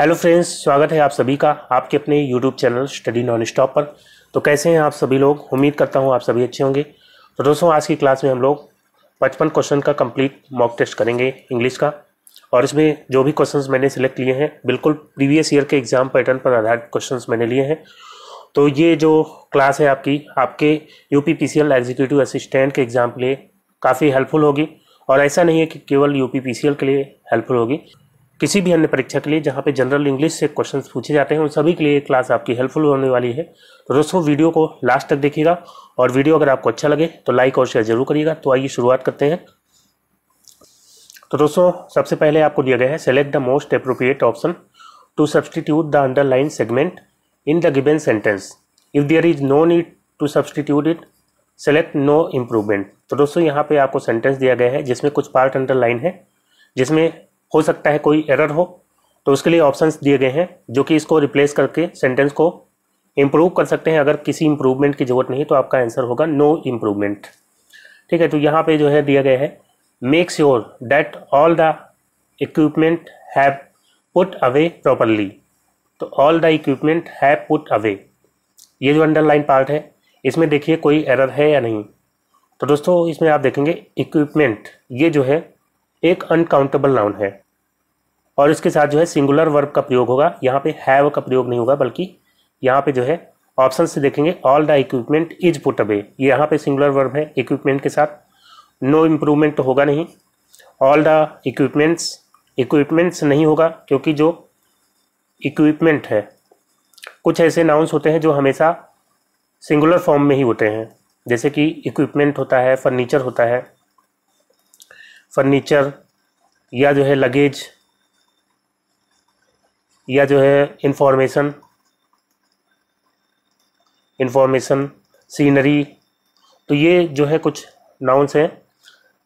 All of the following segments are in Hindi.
हेलो फ्रेंड्स स्वागत है आप सभी का आपके अपने YouTube channel study non stop पर तो कैसे हैं आप सभी लोग उम्मीद करता हूं आप सभी अच्छे होंगे तो दोस्तों आज की क्लास में हम लोग पचपन क्वेश्चन का कंप्लीट मॉक टेस्ट करेंगे इंग्लिश का और इसमें जो भी क्वेश्चंस मैंने सिलेक्ट लिए हैं बिल्कुल प्रीवियस ईयर के एग्ज़ाम पैटर्न पर आधारित क्वेश्चन मैंने लिए हैं तो ये जो क्लास है आपकी आपके यू पी एग्जीक्यूटिव असिस्टेंट के एग्ज़ाम के लिए काफ़ी हेल्पफुल होगी और ऐसा नहीं है कि केवल यू पी के लिए हेल्पफुल होगी किसी भी अन्य परीक्षा के लिए जहाँ पे जनरल इंग्लिश से क्वेश्चंस पूछे जाते हैं उन सभी के लिए क्लास आपकी हेल्पफुल होने वाली है तो दोस्तों वीडियो को लास्ट तक देखिएगा और वीडियो अगर आपको अच्छा लगे तो लाइक और शेयर जरूर करिएगा तो आइए शुरुआत करते हैं तो दोस्तों सबसे पहले आपको दिया गया है select the most appropriate option to substitute the underline segment in the given sentence if there is no need to substitute it select no improvement तो दोस्तों यहाँ पे आपको सेंटेंस दिया गया है जिसमें कुछ पार्ट अंडरलाइन है जिसमें हो सकता है कोई एरर हो तो उसके लिए ऑप्शंस दिए गए हैं जो कि इसको रिप्लेस करके सेंटेंस को इम्प्रूव कर सकते हैं अगर किसी इम्प्रूवमेंट की ज़रूरत नहीं तो आपका आंसर होगा नो इम्प्रूवमेंट ठीक है तो यहाँ पे जो है दिया गया है make sure that all the equipment have put away properly तो all the equipment have put away ये जो अंडरलाइन पार्ट है इसमें देखिए कोई एरर है या नहीं तो दोस्तों इसमें आप देखेंगे इक्विपमेंट ये जो है एक अनकाउंटेबल नाउन है और इसके साथ जो है सिंगुलर वर्ब का प्रयोग होगा यहाँ पे हैव का प्रयोग नहीं होगा बल्कि यहाँ पे जो है ऑप्शन से देखेंगे all the equipment is put away यहाँ पे सिंगुलर वर्ब है इक्विपमेंट के साथ नो इम्प्रूवमेंट तो होगा नहीं ऑल द इक्विपमेंट्स इक्विपमेंट्स नहीं होगा क्योंकि जो इक्विपमेंट है कुछ ऐसे नाउंस होते हैं जो हमेशा सिंगुलर फॉर्म में ही होते हैं जैसे कि इक्विपमेंट होता है फर्नीचर होता है फर्नीचर या जो है लगेज या जो है इंफॉर्मेशन इंफॉर्मेशन सीनरी तो ये जो है कुछ नाउन्स हैं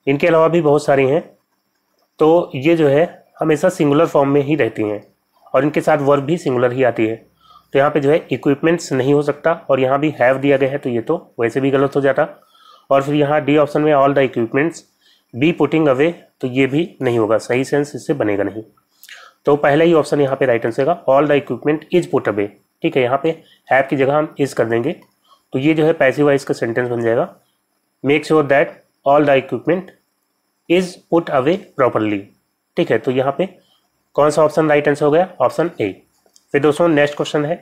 इनके अलावा भी बहुत सारी हैं तो ये जो है हमेशा सिंगुलर फॉर्म में ही रहती हैं और इनके साथ वर्ब भी सिंगुलर ही आती है तो यहाँ पे जो है इक्विपमेंट्स नहीं हो सकता और यहाँ भी हैव दिया गया है तो ये तो वैसे भी गलत हो जाता और फिर यहाँ डी ऑप्शन में all the equipments be putting away तो ये भी नहीं होगा सही सेंस इससे बनेगा नहीं तो पहला ही ऑप्शन यहाँ पे राइट आंसर का all the equipment is put away ठीक है यहाँ पे हैप की जगह हम इज कर देंगे तो ये जो है पैसिव वाइज का सेंटेंस बन जाएगा make sure that all the equipment is put away properly ठीक है तो यहाँ पे कौन सा ऑप्शन राइट आंसर हो गया ऑप्शन ए फिर दोस्तों नेक्स्ट क्वेश्चन है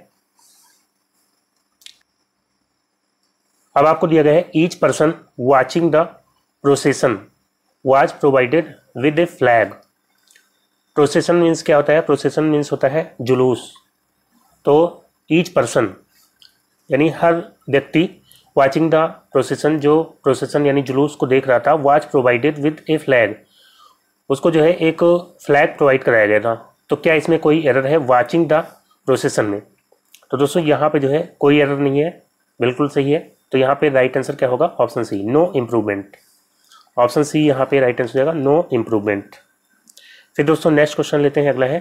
अब आपको दिया गया है each person watching the procession was provided with a flag procession means क्या होता है प्रोसेसन मीन्स होता है जुलूस तो ईच पर्सन यानी हर व्यक्ति वाचिंग द प्रोसेसन जो प्रोसेसन यानी जुलूस को देख रहा था watch provided with a flag उसको जो है एक फ्लैग प्रोवाइड कराया गया था तो क्या इसमें कोई एरर है वाचिंग द प्रोसेसन में तो दोस्तों यहाँ पे जो है कोई एरर नहीं है बिल्कुल सही है तो यहाँ पे राइट आंसर क्या होगा option C no improvement option C यहाँ पे राइट आंसर हो जाएगा नो इम्प्रूवमेंट फिर दोस्तों नेक्स्ट क्वेश्चन लेते हैं अगला है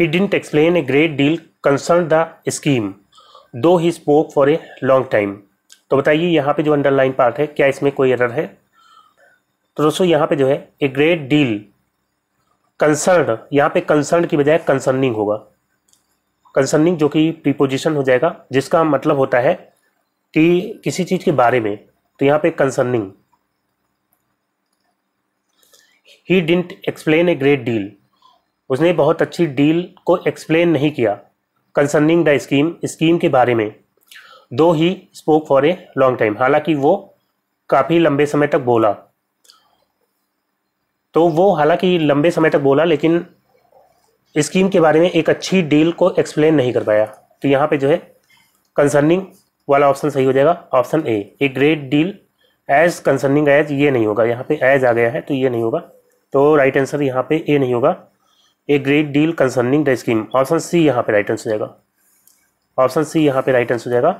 he didn't explain a great deal concern the scheme though he spoke for a long time तो बताइए यहाँ पे जो अंडरलाइन पार्ट है क्या इसमें कोई एरर है तो दोस्तों यहाँ पे जो है ए ग्रेट डील कंसर्न यहाँ पे कंसर्न की बजाय कंसर्निंग होगा कंसर्निंग जो कि प्रीपोजिशन हो जाएगा जिसका मतलब होता है कि किसी चीज़ के बारे में तो यहाँ पे concerning he didn't explain a great deal उसने बहुत अच्छी डील को एक्सप्लेन नहीं किया कंसर्निंग द स्कीम स्कीम के बारे में though he spoke for a long time हालांकि वो काफ़ी लंबे समय तक बोला तो वो हालांकि लंबे समय तक बोला लेकिन स्कीम के बारे में एक अच्छी डील को एक्सप्लेन नहीं कर पाया तो यहाँ पे जो है कंसर्निंग वाला ऑप्शन सही हो जाएगा option A a great deal as concerning as ये नहीं होगा यहाँ पे एज आ गया है तो ये नहीं होगा तो राइट आंसर यहाँ पे ए नहीं होगा a great deal concerning the scheme option C यहाँ पे राइट आंसर हो जाएगा ऑप्शन सी यहाँ पे राइट आंसर जाएगा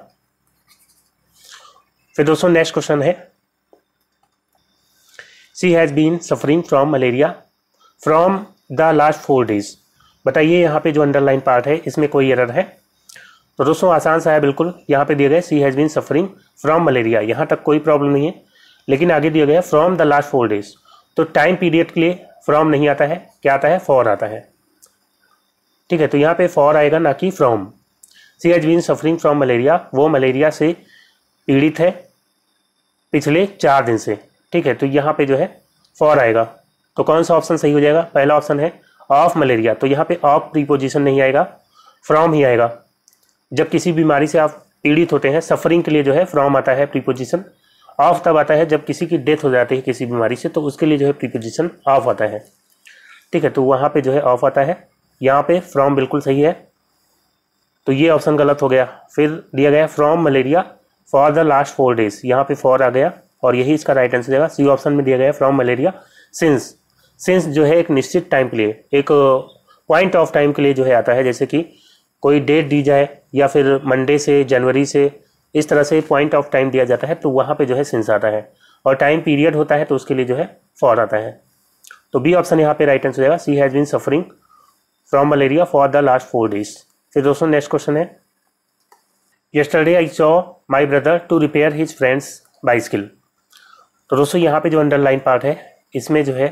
फिर दोस्तों नेक्स्ट क्वेश्चन है she has been suffering from malaria from the last four days बताइए यहाँ पे जो अंडरलाइन पार्ट है इसमें कोई एरर है तो दोस्तों आसान सा है बिल्कुल यहाँ पे दिए गए she has been suffering from malaria यहाँ तक कोई प्रॉब्लम नहीं है लेकिन आगे दिया गया from the last four days तो टाइम पीरियड के लिए फ्रॉम नहीं आता है क्या आता है फॉर आता है ठीक है तो यहाँ पे फॉर आएगा ना कि from she has been suffering from malaria वो मलेरिया से पीड़ित है पिछले चार दिन से ठीक है तो यहाँ पे जो है फॉर आएगा तो कौन सा ऑप्शन सही हो जाएगा पहला ऑप्शन है ऑफ मलेरिया तो यहाँ पे ऑफ प्रीपोजिशन नहीं आएगा फ्रॉम ही आएगा जब किसी बीमारी से आप पीड़ित होते हैं सफरिंग के लिए जो है फ्रॉम आता है प्रीपोजिशन ऑफ तब आता है जब किसी की डेथ हो जाती है किसी बीमारी से तो उसके लिए जो है प्रीपोजिशन ऑफ आता है ठीक है तो वहाँ पे जो है ऑफ आता है यहाँ पे फ्रॉम बिल्कुल सही है तो ये ऑप्शन गलत हो गया फिर दिया गया from malaria for the last four days यहाँ पे फॉर आ गया और यही इसका राइट आंसर देगा सी ऑप्शन में दिया गया फ्रॉम मलेरिया सिंस सिंस जो है एक निश्चित टाइम के लिए एक पॉइंट ऑफ टाइम के लिए जो है आता है जैसे कि कोई डेट दी जाए या फिर मंडे से जनवरी से इस तरह से पॉइंट ऑफ टाइम दिया जाता है तो वहाँ पे जो है सिंस आता है और टाइम पीरियड होता है तो उसके लिए जो है फॉर आता है तो बी ऑप्शन यहाँ पे राइट आंसर जाएगा she has been suffering from malaria for the last four days फिर दोस्तों नेक्स्ट क्वेश्चन है yesterday I saw my brother to repair his friends bicycle तो दोस्तों यहाँ पे जो अंडरलाइन पार्ट है इसमें जो है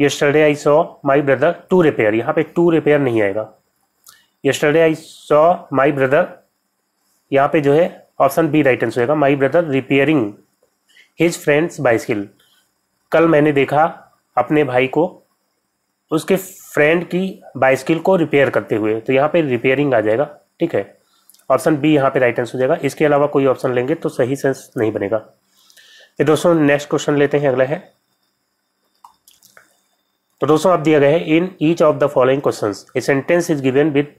yesterday I saw my brother to repair यहाँ पे टू रिपेयर नहीं आएगा yesterday I saw my brother यहाँ पे जो है ऑप्शन बी राइट आंसर होगा my brother repairing his friends bicycle कल मैंने देखा अपने भाई को उसके फ्रेंड की बाइसिकल को रिपेयर करते हुए तो यहाँ पे रिपेयरिंग आ जाएगा ठीक है ऑप्शन बी यहाँ पे राइट आंसर हो जाएगा इसके अलावा कोई ऑप्शन लेंगे तो सही सेंस नहीं बनेगा ये दोस्तों नेक्स्ट क्वेश्चन लेते हैं अगला है तो दोस्तों आप दिया गया है in each of the following question a sentence is given with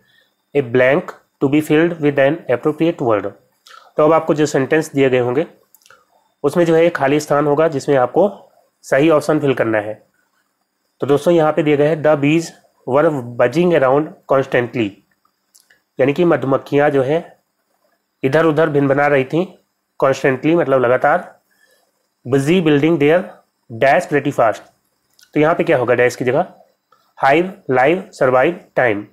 a blank to be filled with an appropriate word तो अब आपको जो सेंटेंस दिए गए होंगे उसमें जो है एक खाली स्थान होगा जिसमें आपको सही ऑप्शन फिल करना है तो दोस्तों यहाँ पे दिए गए हैं the bees were buzzing around constantly यानी कि मधुमक्खियाँ जो है इधर उधर भिन बना रही थी कॉन्स्टेंटली मतलब लगातार busy building their dash pretty fast तो यहाँ पे क्या होगा डैश की जगह हाइव लाइव सर्वाइव टाइम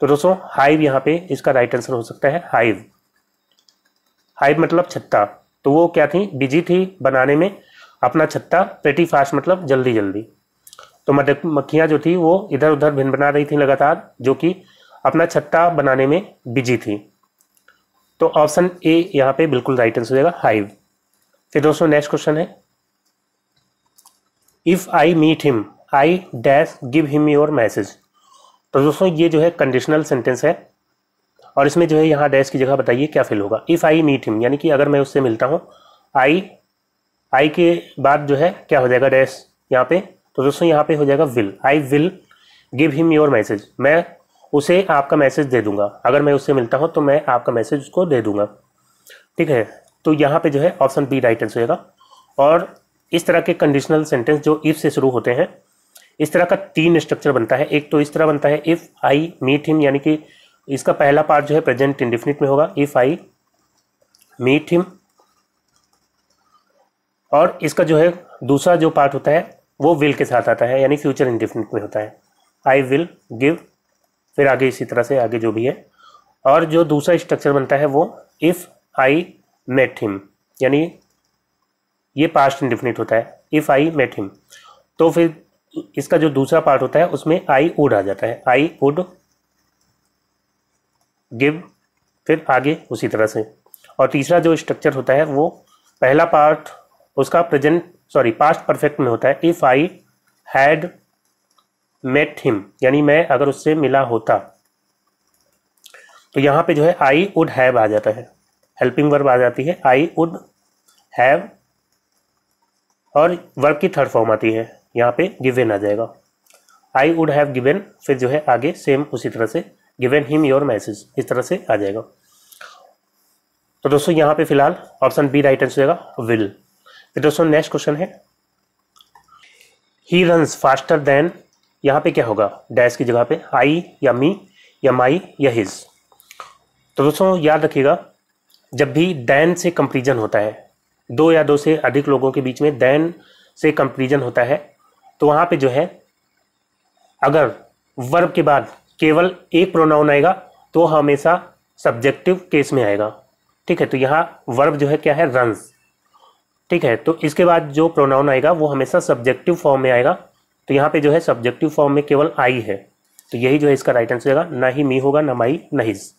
तो दोस्तों हाइव यहाँ पे इसका राइट आंसर हो सकता है हाइव हाइव मतलब छत्ता तो वो क्या थी बिजी थी बनाने में अपना छत्ता प्रेटी फास्ट मतलब जल्दी जल्दी तो मधुमक्खियाँ जो थी वो इधर उधर भिन बना रही थी लगातार जो कि अपना छत्ता बनाने में बिजी थी तो ऑप्शन ए यहाँ पे बिल्कुल राइट आंसर हो जाएगा हाइव फिर दोस्तों नेक्स्ट क्वेश्चन है if I meet him I dash give him your message तो दोस्तों ये जो है कंडीशनल सेंटेंस है और इसमें जो है यहाँ डैश की जगह बताइए क्या फिल होगा इफ़ आई मीट हिम यानी कि अगर मैं उससे मिलता हूँ आई आई के बाद जो है क्या हो जाएगा डैश यहाँ पे तो दोस्तों यहाँ पे हो जाएगा will I will give him your message मैं उसे आपका मैसेज दे दूंगा अगर मैं उससे मिलता हूँ तो मैं आपका मैसेज उसको दे दूंगा ठीक है तो यहाँ पे जो है ऑप्शन बी राइट आंसर होगा और इस तरह के कंडीशनल सेंटेंस जो इफ से शुरू होते हैं इस तरह का तीन स्ट्रक्चर बनता है एक तो इस तरह बनता है इफ़ आई मीट हिम यानी कि इसका पहला पार्ट जो है प्रेजेंट इंडिफिनिट में होगा इफ़ आई मीट हिम और इसका जो है दूसरा जो पार्ट होता है वो विल के साथ आता है यानी फ्यूचर इंडिफिनिट में होता है आई विल गिव फिर आगे इसी तरह से आगे जो भी है और जो दूसरा स्ट्रक्चर बनता है वो इफ़ आई मेट हिम यानी ये पास्ट इंडिफिनिट होता है इफ़ आई मेट हिम तो फिर इसका जो दूसरा पार्ट होता है उसमें आई वुड आ जाता है आई वुड गिव फिर आगे उसी तरह से और तीसरा जो स्ट्रक्चर होता है वो पहला पार्ट उसका प्रेजेंट सॉरी पास्ट परफेक्ट में होता है if I had met him यानी मैं अगर उससे मिला होता तो यहाँ पे जो है आई वुड हैव आ जाता है हेल्पिंग वर्ब आ जाती है आई वुड हैव और वर्ब की थर्ड फॉर्म आती है यहाँ पे गिवेन आ जाएगा आई वुड हैव गिवेन फिर जो है आगे सेम उसी तरह से गिवेन हिम योर मैसेज इस तरह से आ जाएगा तो दोस्तों यहाँ पे फिलहाल ऑप्शन बी राइट आंसर होगा विल फिर दोस्तों नेक्स्ट क्वेश्चन है ही रन फास्टर देन यहाँ पे क्या होगा डैश की जगह पे आई या मी या माई या हिज तो दोस्तों याद रखिएगा जब भी दैन से कंपेरिजन होता है दो या दो से अधिक लोगों के बीच में दैन से कंपेरिजन होता है तो वहां पे जो है अगर वर्ब के बाद केवल एक प्रोनाउन आएगा तो हमेशा सब्जेक्टिव केस में आएगा ठीक है तो यहाँ वर्ब जो है क्या है रंस ठीक है तो इसके बाद जो प्रोनाउन आएगा वो हमेशा सब्जेक्टिव फॉर्म में आएगा तो यहाँ पे जो है सब्जेक्टिव फॉर्म में केवल आई है तो यही जो है इसका राइट आंसर होगा ना ही मी होगा ना माई नहीज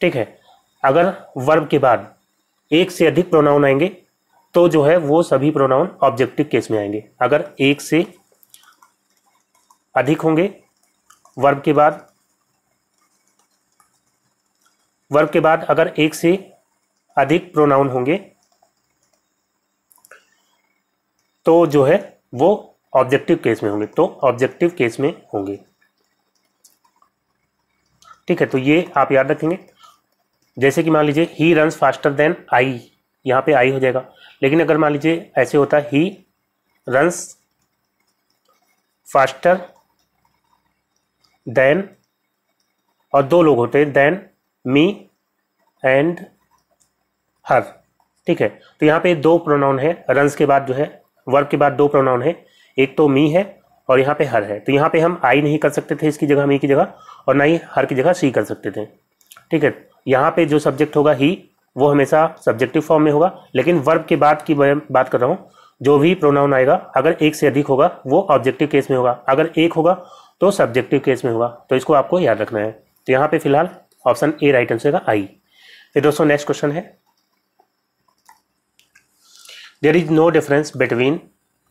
ठीक है अगर वर्ब के बाद एक से अधिक प्रोनाउन आएंगे तो जो है वो सभी प्रोनाउन ऑब्जेक्टिव केस में आएंगे अगर एक से अधिक होंगे वर्ब के बाद वर्ब के बाद अगर एक से अधिक प्रोनाउन होंगे तो जो है वो ऑब्जेक्टिव केस में होंगे तो ऑब्जेक्टिव केस में होंगे ठीक है तो ये आप याद रखेंगे जैसे कि मान लीजिए he run faster than I यहाँ पे आई हो जाएगा लेकिन अगर मान लीजिए ऐसे होता ही रन्स फास्टर देन और दो लोग होते देन मी एंड हर ठीक है तो यहाँ पे दो प्रोनाउन है रन्स के बाद जो है वर्ब के बाद दो प्रोनाउन है एक तो मी है और यहाँ पे हर है तो यहाँ पे हम आई नहीं कर सकते थे इसकी जगह मी की जगह और ना ही हर की जगह सी कर सकते थे ठीक है यहाँ पे जो सब्जेक्ट होगा ही वो हमेशा सब्जेक्टिव फॉर्म में होगा लेकिन वर्ब के बाद की बात कर रहा हूँ जो भी प्रोनाउन आएगा अगर एक से अधिक होगा वो ऑब्जेक्टिव केस में होगा अगर एक होगा तो सब्जेक्टिव केस में होगा तो इसको आपको याद रखना है तो यहाँ पे फिलहाल ऑप्शन ए राइट आंसर का आई फिर दोस्तों नेक्स्ट क्वेश्चन है there is no difference between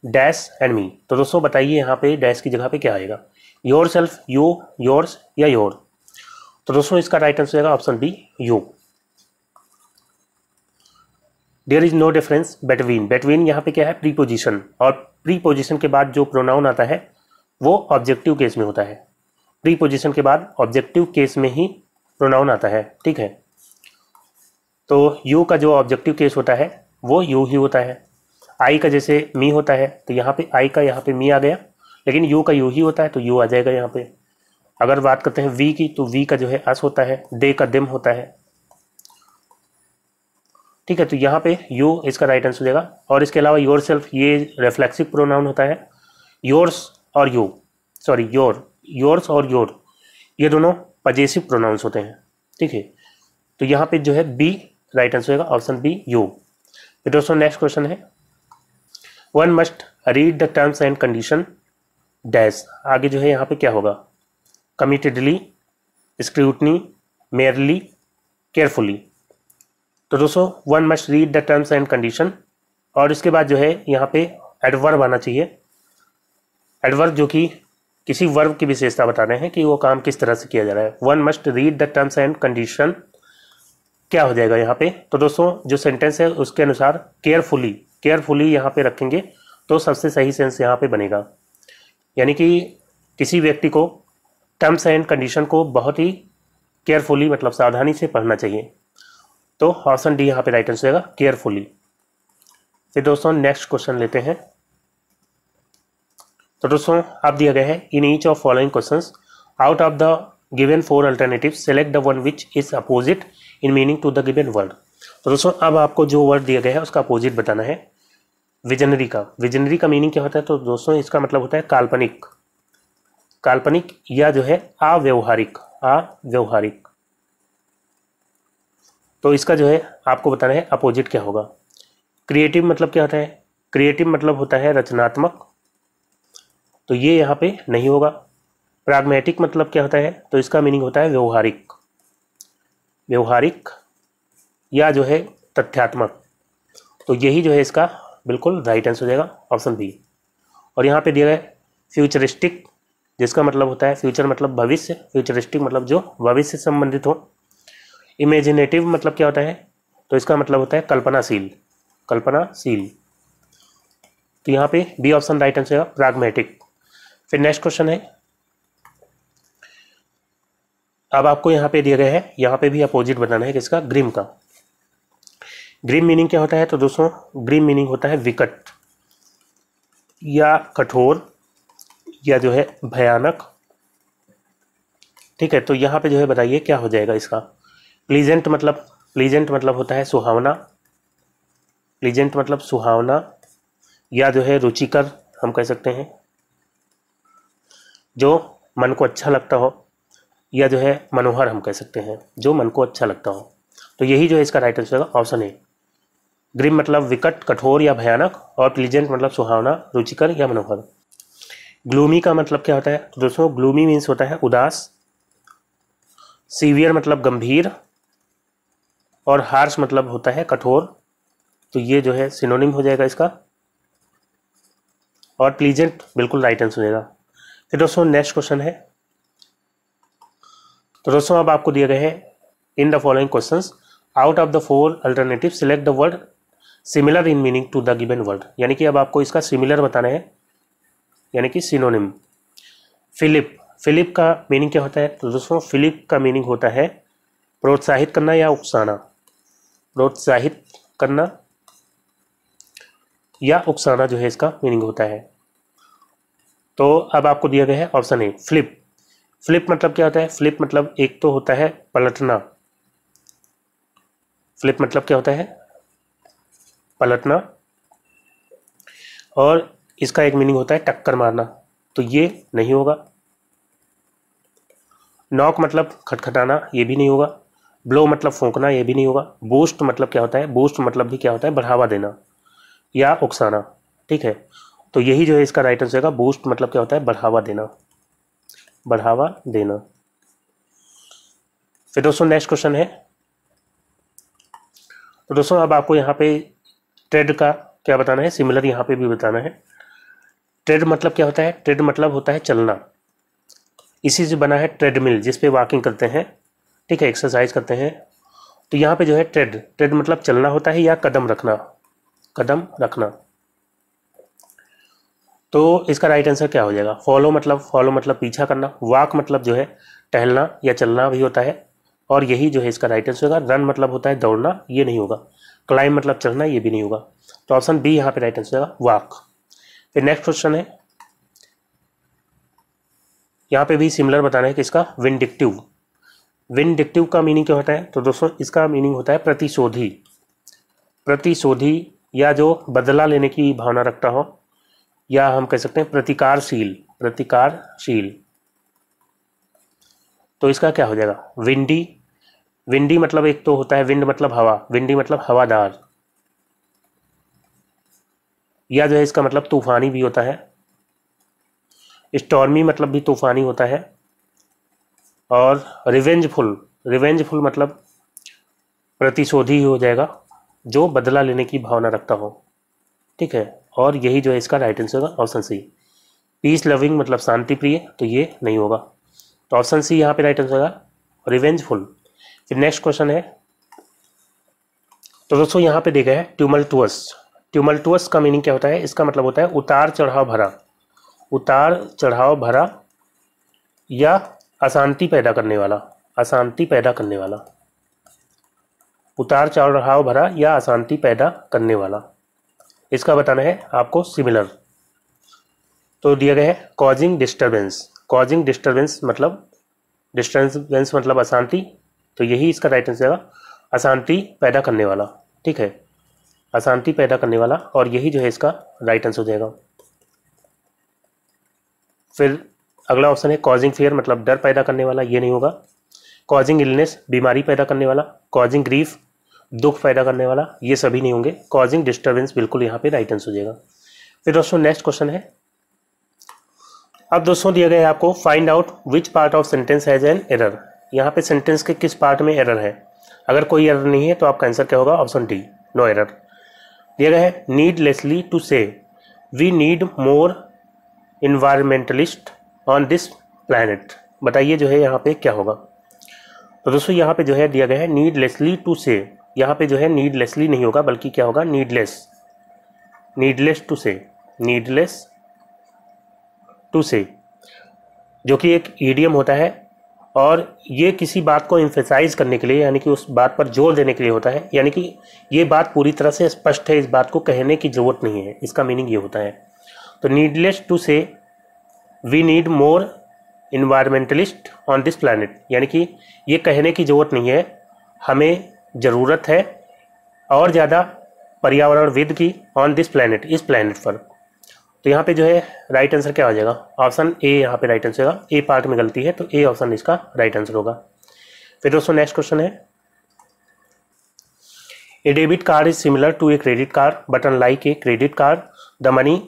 dash and me तो दोस्तों बताइए यहाँ पे डैश की जगह पे क्या आएगा योर सेल्फ यू योर्स या योर तो दोस्तों इसका राइट आंसर आएगा option B you there is no difference between between यहाँ पे क्या है प्रीपोजिशन और प्रीपोजिशन के बाद जो प्रोनाउन आता है वो ऑब्जेक्टिव केस में होता है प्रीपोजिशन के बाद ऑब्जेक्टिव केस में ही प्रोनाउन आता है ठीक है तो यू का जो ऑब्जेक्टिव केस होता है वो यू ही होता है आई का जैसे मी होता है तो यहाँ पे आई का यहाँ पे मी आ गया लेकिन यू का यू ही होता है तो यू आ जाएगा यहाँ पे अगर बात करते हैं वी की तो वी का जो है अस होता है दे का दिम होता है ठीक है तो यहाँ पे यू इसका राइट आंसर हो जाएगा और इसके अलावा योर सेल्फ ये रिफ्लेक्सिव प्रोनाउन होता है योर्स और यू सॉरी योर योर्स और योर ये दोनों पजेसिव प्रोनाउंस होते हैं ठीक है तो यहाँ पे जो है बी राइट आंसर होगा ऑप्शन बी यू फिर दोस्तों नेक्स्ट क्वेश्चन है one must read the terms and condition dash आगे जो है यहाँ पे क्या होगा कमिटेडली स्क्रूटनी मेयरली केयरफुली तो दोस्तों one must read the terms and condition और इसके बाद जो है यहाँ पे एडवर्ब आना चाहिए एडवर्ब जो कि किसी वर्ब की विशेषता बता रहे हैं कि वो काम किस तरह से किया जा रहा है one must read the terms and condition क्या हो जाएगा यहाँ पे तो दोस्तों जो सेंटेंस है उसके अनुसार केयरफुली केयरफुली यहाँ पे रखेंगे तो सबसे सही सेंस यहाँ पे बनेगा यानी कि किसी व्यक्ति को टर्म्स एंड कंडीशन को बहुत ही केयरफुली मतलब सावधानी से पढ़ना चाहिए तो ऑप्शन डी यहाँ पे राइट आंसर रहेगा केयरफुली फिर दोस्तों नेक्स्ट क्वेश्चन लेते हैं तो दोस्तों आप दिया गया है in each of following questions out of the given four alternative select the one which is opposite in meaning to the given word तो दोस्तों अब आपको जो वर्ड दिया गया है उसका अपोजिट बताना है विजनरी का विजनरी का मीनिंग क्या होता है तो दोस्तों इसका मतलब होता है काल्पनिक काल्पनिक या जो है अव्यवहारिक अव्यवहारिक तो इसका जो है आपको बताना है अपोजिट क्या होगा क्रिएटिव मतलब क्या होता है क्रिएटिव मतलब होता है रचनात्मक तो ये यहाँ पे नहीं होगा प्राग्मेटिक मतलब क्या होता है तो इसका मीनिंग होता है व्यवहारिक व्यवहारिक या जो है तथ्यात्मक तो यही जो है इसका बिल्कुल राइट आंसर हो जाएगा ऑप्शन बी और यहाँ पे दिया गया है फ्यूचरिस्टिक जिसका मतलब होता है फ्यूचर मतलब भविष्य फ्यूचरिस्टिक मतलब जो भविष्य से संबंधित हो इमेजिनेटिव मतलब क्या होता है तो इसका मतलब होता है कल्पनाशील कल्पनाशील तो यहाँ पे बी ऑप्शन राइट आंसर है प्रागमेटिक फिर नेक्स्ट क्वेश्चन है अब आपको यहाँ पे दिया गया है यहाँ पे भी अपोजिट बनाना है किसका ग्रीम का ग्रीम मीनिंग क्या होता है तो दोस्तों ग्रीम मीनिंग होता है विकट या कठोर या जो है भयानक ठीक है तो यहाँ पे जो है बताइए क्या हो जाएगा इसका प्लीजेंट मतलब प्लीजेंट मतलब होता है सुहावना प्लीजेंट मतलब सुहावना या जो है रुचिकर हम कह सकते हैं जो मन को अच्छा लगता हो या जो है मनोहर हम कह सकते हैं जो मन को अच्छा लगता हो तो यही जो है इसका राइट आंसर होगा ऑप्शन ए ग्रिम मतलब विकट कठोर या भयानक और प्लीजेंट मतलब सुहावना रुचिकर या मनोहर ग्लूमी का मतलब क्या होता है तो दोस्तों ग्लूमी मीन्स होता है उदास सीवियर मतलब गंभीर और हार्श मतलब होता है कठोर तो ये जो है सिनोनिम हो जाएगा इसका और प्लीजेंट बिल्कुल राइट आंसर होगा फिर दोस्तों नेक्स्ट क्वेश्चन है तो दोस्तों अब आपको दिए गए हैं in the following questions out of the four alternative select the word similar in meaning to the given word यानी कि अब आपको इसका सिमिलर बताना है यानी कि सिनोनिम फिलिप फिलिप का मीनिंग क्या होता है तो दोस्तों फिलिप का मीनिंग होता है प्रोत्साहित करना या उकसाना प्रोत्साहित करना या उकसाना जो है इसका मीनिंग होता है तो अब आपको दिया गया है ऑप्शन ए फ्लिप फ्लिप मतलब क्या होता है फ्लिप मतलब एक तो होता है पलटना फ्लिप मतलब क्या होता है पलटना और इसका एक मीनिंग होता है टक्कर मारना तो ये नहीं होगा नॉक मतलब खटखटाना ये भी नहीं होगा ब्लो मतलब फूंकना ये भी नहीं होगा बूस्ट मतलब क्या होता है बूस्ट मतलब भी क्या होता है बढ़ावा देना या उकसाना ठीक है तो यही जो है इसका राइट आंसर होगा बूस्ट मतलब क्या होता है बढ़ावा देना बढ़ावा देना फिर दोस्तों नेक्स्ट क्वेश्चन है तो दोस्तों अब आपको यहाँ पे ट्रेड का क्या बताना है सिमिलर यहाँ पे भी बताना है ट्रेड मतलब क्या होता है ट्रेड मतलब होता है चलना इसी से बना है ट्रेडमिल जिसपे वॉकिंग करते हैं ठीक है एक्सरसाइज करते हैं तो यहाँ पे जो है ट्रेड ट्रेड मतलब चलना होता है या कदम रखना कदम रखना तो इसका राइट आंसर क्या हो जाएगा फॉलो मतलब फॉलो मतलब पीछा करना वॉक मतलब जो है टहलना या चलना भी होता है और यही जो है इसका राइट आंसर होगा रन मतलब होता है दौड़ना ये नहीं होगा क्लाइम मतलब चढ़ना ये भी नहीं होगा तो ऑप्शन बी यहाँ पे राइट आंसर होगा वॉक फिर नेक्स्ट क्वेश्चन है यहाँ पे भी सिमिलर बताना है कि इसका विंडिक्टिव विंडिक्टिव का मीनिंग क्या होता है तो दोस्तों इसका मीनिंग होता है प्रतिशोधी प्रतिशोधी या जो बदला लेने की भावना रखता हो या हम कह सकते हैं प्रतिकारशील प्रतिकारशील तो इसका क्या हो जाएगा विंडी विंडी मतलब एक तो होता है विंड मतलब हवा विंडी मतलब हवादार या जो है इसका मतलब तूफानी भी होता है स्टॉर्मी मतलब भी तूफानी होता है और रिवेंजफुल रिवेंजफुल मतलब प्रतिशोधी हो जाएगा जो बदला लेने की भावना रखता हो ठीक है और यही जो है इसका राइट आंसर होगा ऑप्शन सी पीस लविंग मतलब शांति प्रिय तो ये नहीं होगा तो ऑप्शन सी यहाँ पे राइट आंसर होगा रिवेंजफुल फिर नेक्स्ट क्वेश्चन है तो दोस्तों यहाँ पे देखा है ट्यूमल ट्यूमल टूअस का मीनिंग क्या होता है इसका मतलब होता है उतार चढ़ाव भरा उतार चढ़ाव भरा या अशांति पैदा करने वाला अशांति पैदा करने वाला उतार रहाव भरा या अशांति पैदा करने वाला इसका बताना है आपको सिमिलर तो दिया गया है कॉजिंग डिस्टरबेंस कॉजिंग डिस्टरबेंस मतलब डिस्टर्बेंस मतलब अशांति तो यही इसका राइट आंसर है अशांति पैदा करने वाला ठीक है अशांति पैदा करने वाला और यही जो है इसका राइट आंसर हो जाएगा फिर अगला ऑप्शन है कॉजिंग फेयर मतलब डर पैदा करने वाला ये नहीं होगा कॉजिंग इलनेस बीमारी पैदा करने वाला कॉजिंग ग्रीफ दुख पैदा करने वाला ये सभी नहीं होंगे कॉजिंग डिस्टर्बेंस बिल्कुल यहाँ पे राइट आंसर हो जाएगा फिर दोस्तों नेक्स्ट क्वेश्चन है अब दोस्तों दिया गया है आपको find out which part of sentence has an error यहाँ पे सेंटेंस के किस पार्ट में एरर है अगर कोई एरर नहीं है तो आपका आंसर क्या होगा ऑप्शन डी नो एरर दिया गया है needlessly to save we need more environmentalist on this planet बताइए जो है यहाँ पे क्या होगा तो दोस्तों यहाँ पे जो है दिया गया है नीडलेसली टू से यहाँ पे जो है नीडलेसली नहीं होगा बल्कि क्या होगा needless needless to say needless to say जो कि एक ईडियम होता है और ये किसी बात को इम्फेसाइज करने के लिए यानी कि उस बात पर जोर देने के लिए होता है यानी कि ये बात पूरी तरह से स्पष्ट है इस बात को कहने की ज़रूरत नहीं है इसका मीनिंग ये होता है तो needless to say we need more environmentalist on this planet यानी कि ये कहने की ज़रूरत नहीं है हमें ज़रूरत है और ज़्यादा पर्यावरणविद की ऑन दिस प्लानट इस प्लानट पर तो यहाँ पे जो है राइट आंसर क्या हो जाएगा ऑप्शन ए यहाँ पे राइट आंसर होगा ए पार्ट में गलती है तो ए ऑप्शन इसका राइट आंसर होगा फिर दोस्तों नेक्स्ट क्वेश्चन है a debit card is similar to a credit card but unlike a credit card the money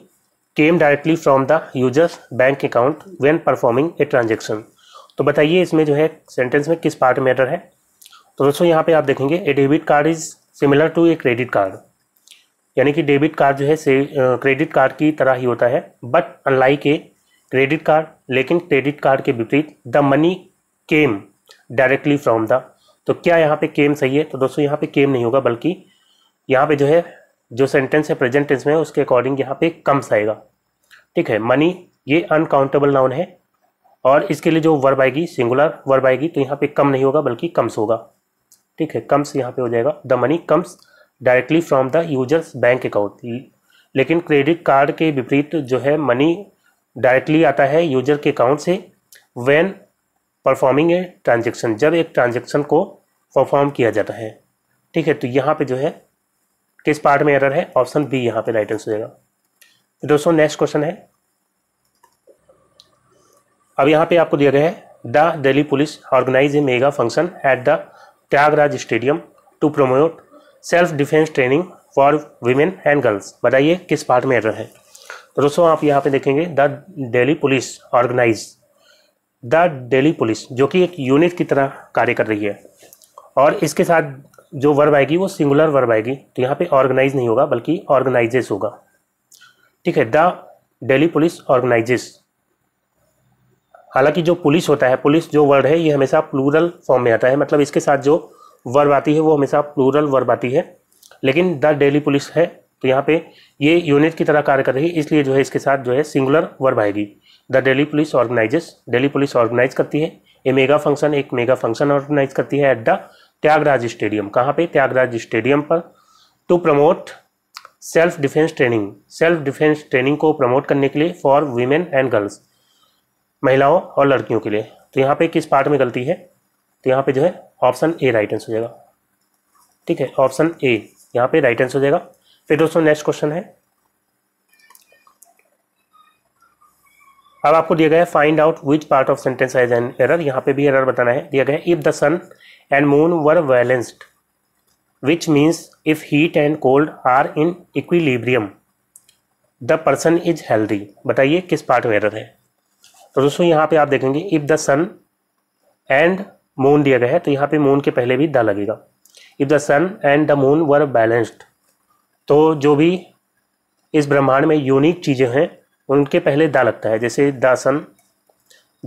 came directly from the users bank account when performing a transaction तो बताइए इसमें जो है सेंटेंस में किस पार्ट मैटर है तो दोस्तों यहाँ पे आप देखेंगे a debit card is similar to a credit card यानी कि डेबिट कार्ड जो है से क्रेडिट कार्ड की तरह ही होता है but unlike a credit card लेकिन क्रेडिट कार्ड के विपरीत the money came directly from the तो क्या यहाँ पे केम सही है तो दोस्तों यहाँ पे केम नहीं होगा बल्कि यहाँ पे जो है जो सेंटेंस है प्रेजेंट टेंस में उसके अकॉर्डिंग यहाँ पे कम्स आएगा ठीक है मनी ये अनकाउंटेबल नाउन है और इसके लिए जो वर्ब आएगी सिंगुलर वर्ब आएगी तो यहाँ पे कम नहीं होगा बल्कि कम्स होगा ठीक है कम्स यहाँ पे हो जाएगा the money comes directly from the users bank account लेकिन क्रेडिट कार्ड के विपरीत जो है मनी डायरेक्टली आता है यूजर के अकाउंट से वैन परफॉर्मिंग ए ट्रांजेक्शन जब एक ट्रांजेक्शन को परफॉर्म किया जाता है ठीक है तो यहाँ पे जो है किस पार्ट में एरर है ऑप्शन बी यहाँ पे राइट आंसर देगा दोस्तों नेक्स्ट क्वेश्चन है अब यहाँ पे आपको दिया गया है the Delhi police organise a mega function at the Thyagaraj stadium to promote self defence training for women and girls बताइए किस पार्ट में एरर है तो दोस्तों आप यहाँ पे देखेंगे the Delhi police organise the Delhi police जो कि एक यूनिट की तरह कार्य कर रही है और इसके साथ जो वर्ब आएगी वो सिंगुलर वर्ब आएगी तो यहाँ पे ऑर्गेनाइज नहीं होगा बल्कि ऑर्गेनाइजेस होगा ठीक है द डेली पुलिस ऑर्गेनाइजेस हालांकि जो पुलिस होता है पुलिस जो वर्ड है ये हमेशा प्लूरल फॉर्म में आता है मतलब इसके साथ जो वर्ब आती है वो हमेशा प्लूरल वर्ब आती है लेकिन द डेली पुलिस है तो यहाँ पे ये यूनिट की तरह कार्य कर रही है इसलिए जो है इसके साथ जो है सिंगुलर वर्ब आएगी the Delhi police organises Delhi police organise करती है ए मेगा फंक्शन एक मेगा फंक्शन ऑर्गेनाइज करती है एट द त्यागराज स्टेडियम कहाँ पे त्यागराज स्टेडियम पर to promote self defence training self defence training को प्रमोट करने के लिए फॉर वीमेन एंड गर्ल्स महिलाओं और लड़कियों के लिए तो यहाँ पे किस पार्ट में गलती है तो यहाँ पे जो है ऑप्शन ए राइट आंसर हो जाएगा ठीक है ऑप्शन ए यहाँ पे राइट आंसर हो जाएगा फिर दोस्तों नेक्स्ट क्वेश्चन है अब आपको दिया गया है find out which part of sentence has an error यहाँ पे भी एरर बताना है दिया गया if the sun and moon were balanced which means if heat and cold are in equilibrium the person is healthy बताइए किस पार्ट में एरर है तो दोस्तों यहाँ पे आप देखेंगे if the sun and moon दिया गया है तो यहाँ पे मून के पहले भी द लगेगा if the sun and the moon were balanced तो जो भी इस ब्रह्मांड में यूनिक चीज़ें हैं उनके पहले द लगता है जैसे the sun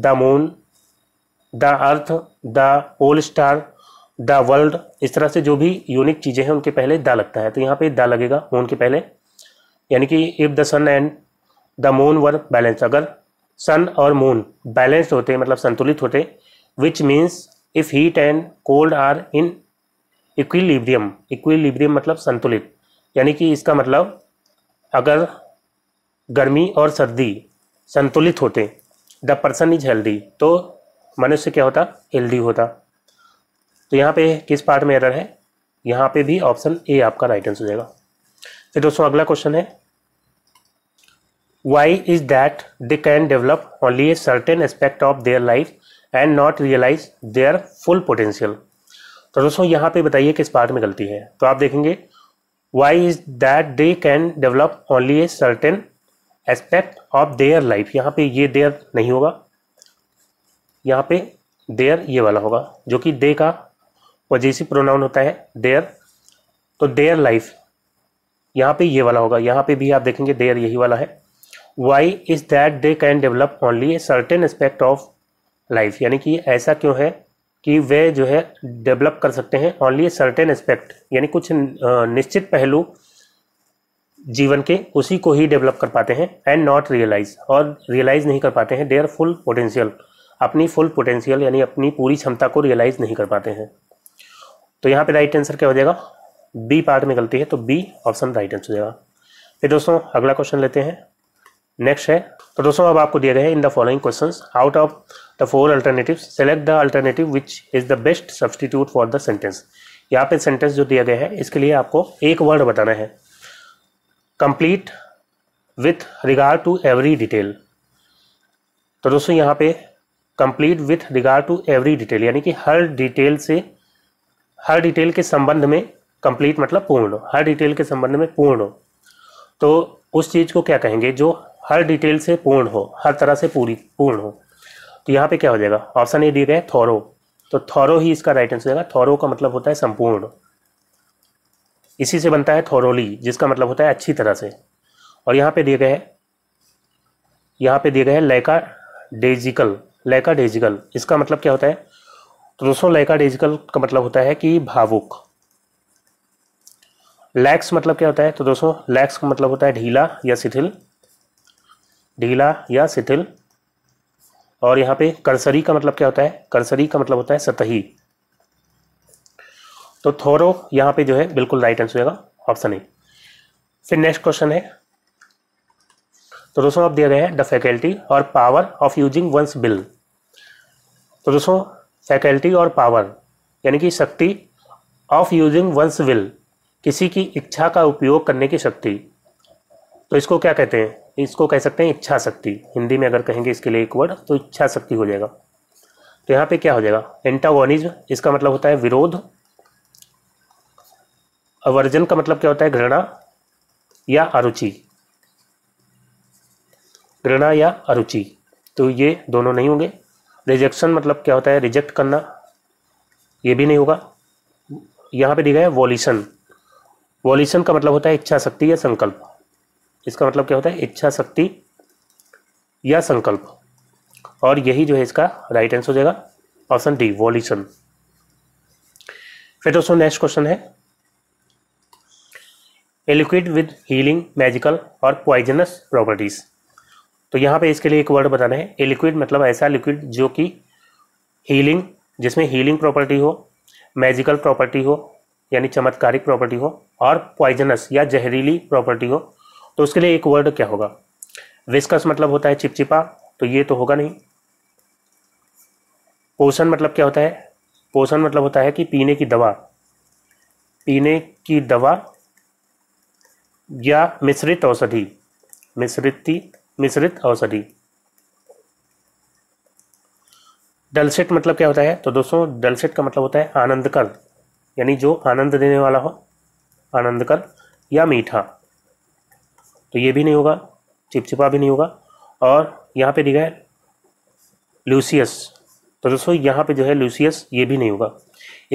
the moon the earth the pole star the world इस तरह से जो भी यूनिक चीज़ें हैं उनके पहले द लगता है तो यहाँ पे द लगेगा मून के पहले यानी कि if the sun and the moon were balance अगर सन और मून बैलेंस होते मतलब संतुलित होते which means if heat and cold are in equilibrium equilibrium मतलब संतुलित यानी कि इसका मतलब अगर गर्मी और सर्दी संतुलित होते द पर्सन इज हेल्दी तो मनुष्य क्या होता हेल्दी होता तो यहाँ पे किस पार्ट में एरर है यहाँ पे भी ऑप्शन ए आपका राइट आंसर हो जाएगा फिर तो दोस्तों अगला क्वेश्चन है why is that they can develop only a certain aspect of their life and not realise their full potential तो दोस्तों यहाँ पे बताइए किस पार्ट में गलती है तो आप देखेंगे why is that they can develop only a certain aspect of their life यहाँ पे ये देयर नहीं होगा यहाँ पे देयर ये वाला होगा जो कि दे का पोजेसिव प्रोनाउन होता है देयर तो देयर लाइफ यहाँ पे ये वाला होगा यहाँ पे भी आप देखेंगे देयर यही वाला है why is that they can develop only a certain aspect of life यानी कि ऐसा क्यों है कि वे जो है डेवलप कर सकते हैं ओनली ए सर्टेन एस्पेक्ट यानी कुछ निश्चित पहलू जीवन के उसी को ही डेवलप कर पाते हैं एंड नॉट रियलाइज और रियलाइज नहीं कर पाते हैं देयर फुल पोटेंशियल अपनी फुल पोटेंशियल यानी अपनी पूरी क्षमता को रियलाइज नहीं कर पाते हैं तो यहाँ पे राइट आंसर क्या हो जाएगा बी पार्ट में गलती है तो बी ऑप्शन राइट आंसर हो जाएगा फिर दोस्तों अगला क्वेश्चन लेते हैं नेक्स्ट है तो दोस्तों अब आपको दिया गया है in the following question out of the four alternative select the alternative which is the best substitute for the sentence यहाँ पे सेंटेंस जो दिया गया है इसके लिए आपको एक वर्ड बताना है complete with regard to every detail तो दोस्तों यहाँ पे complete with regard to every detail यानी कि हर डिटेल से हर डिटेल के संबंध में कंप्लीट मतलब पूर्ण हो हर डिटेल के संबंध में पूर्ण हो तो उस चीज़ को क्या कहेंगे जो हर डिटेल से पूर्ण हो हर तरह से पूरी पूर्ण हो तो यहाँ पे क्या हो जाएगा ऑप्शन ए दिए गए थौरो तो थौरो ही इसका राइट आंसर होगा थौरो का मतलब होता है संपूर्ण इसी से बनता है थौरोली जिसका मतलब होता है अच्छी तरह से और यहाँ पे दिए गए यहाँ पे दिए गए लेका लैका डेजिकल लैका डेजिकल इसका मतलब क्या होता है तो दोस्तों डिजिकल का मतलब होता है कि भावुक लैक्स मतलब क्या होता है तो दोस्तों लैक्स का मतलब होता है ढीला या शिथिल ढीला या शिथिल और यहाँ पे कर्सरी का मतलब क्या होता है कर्सरी का मतलब होता है सतही तो थोरो यहाँ पे जो है बिल्कुल राइट आंसर होगा ऑप्शन ए फिर नेक्स्ट क्वेश्चन है तो दोस्तों आप दे रहे हैं द फैकल्टी और power of using one's will तो दोस्तों फैकल्टी और पावर यानी कि शक्ति ऑफ यूजिंग वंस विल किसी की इच्छा का उपयोग करने की शक्ति तो इसको क्या कहते हैं इसको कह सकते हैं इच्छा शक्ति हिंदी में अगर कहेंगे इसके लिए एक वर्ड तो इच्छा शक्ति हो जाएगा तो यहाँ पे क्या हो जाएगा एंटागोनिज्म इसका मतलब होता है विरोध अवर्जन का मतलब क्या होता है घृणा या अरुचि घृणा या अरुचि तो ये दोनों नहीं होंगे रिजेक्शन मतलब क्या होता है रिजेक्ट करना ये भी नहीं होगा यहाँ पे दिखा है वॉल्यूशन वॉल्यूशन का मतलब होता है इच्छा शक्ति या संकल्प इसका मतलब क्या होता है इच्छा शक्ति या संकल्प और यही जो है इसका राइट आंसर हो जाएगा ऑप्शन डी वॉल्यूशन फिर दोस्तों नेक्स्ट क्वेश्चन है a liquid with healing magical or poisonous properties तो यहाँ पे इसके लिए एक वर्ड बताना है ए लिक्विड मतलब ऐसा लिक्विड जो कि हीलिंग जिसमें हीलिंग प्रॉपर्टी हो मैजिकल प्रॉपर्टी हो यानी चमत्कारिक प्रॉपर्टी हो और पॉइजनस या जहरीली प्रॉपर्टी हो तो उसके लिए एक वर्ड क्या होगा विस्कस मतलब होता है चिपचिपा तो ये तो होगा नहीं पोषण मतलब क्या होता है पोषण मतलब होता है कि पीने की दवा पीने की दवा या मिश्रित औषधि मिश्रित मिश्रित औषधि डलसेट मतलब क्या होता है तो दोस्तों डलसेट का मतलब होता है आनंद कर यानी जो आनंद देने वाला हो आनंद या मीठा तो ये भी नहीं होगा चिपचिपा भी नहीं होगा और यहाँ पे दिखा है लूसियस तो दोस्तों यहाँ पे जो है लूसियस ये भी नहीं होगा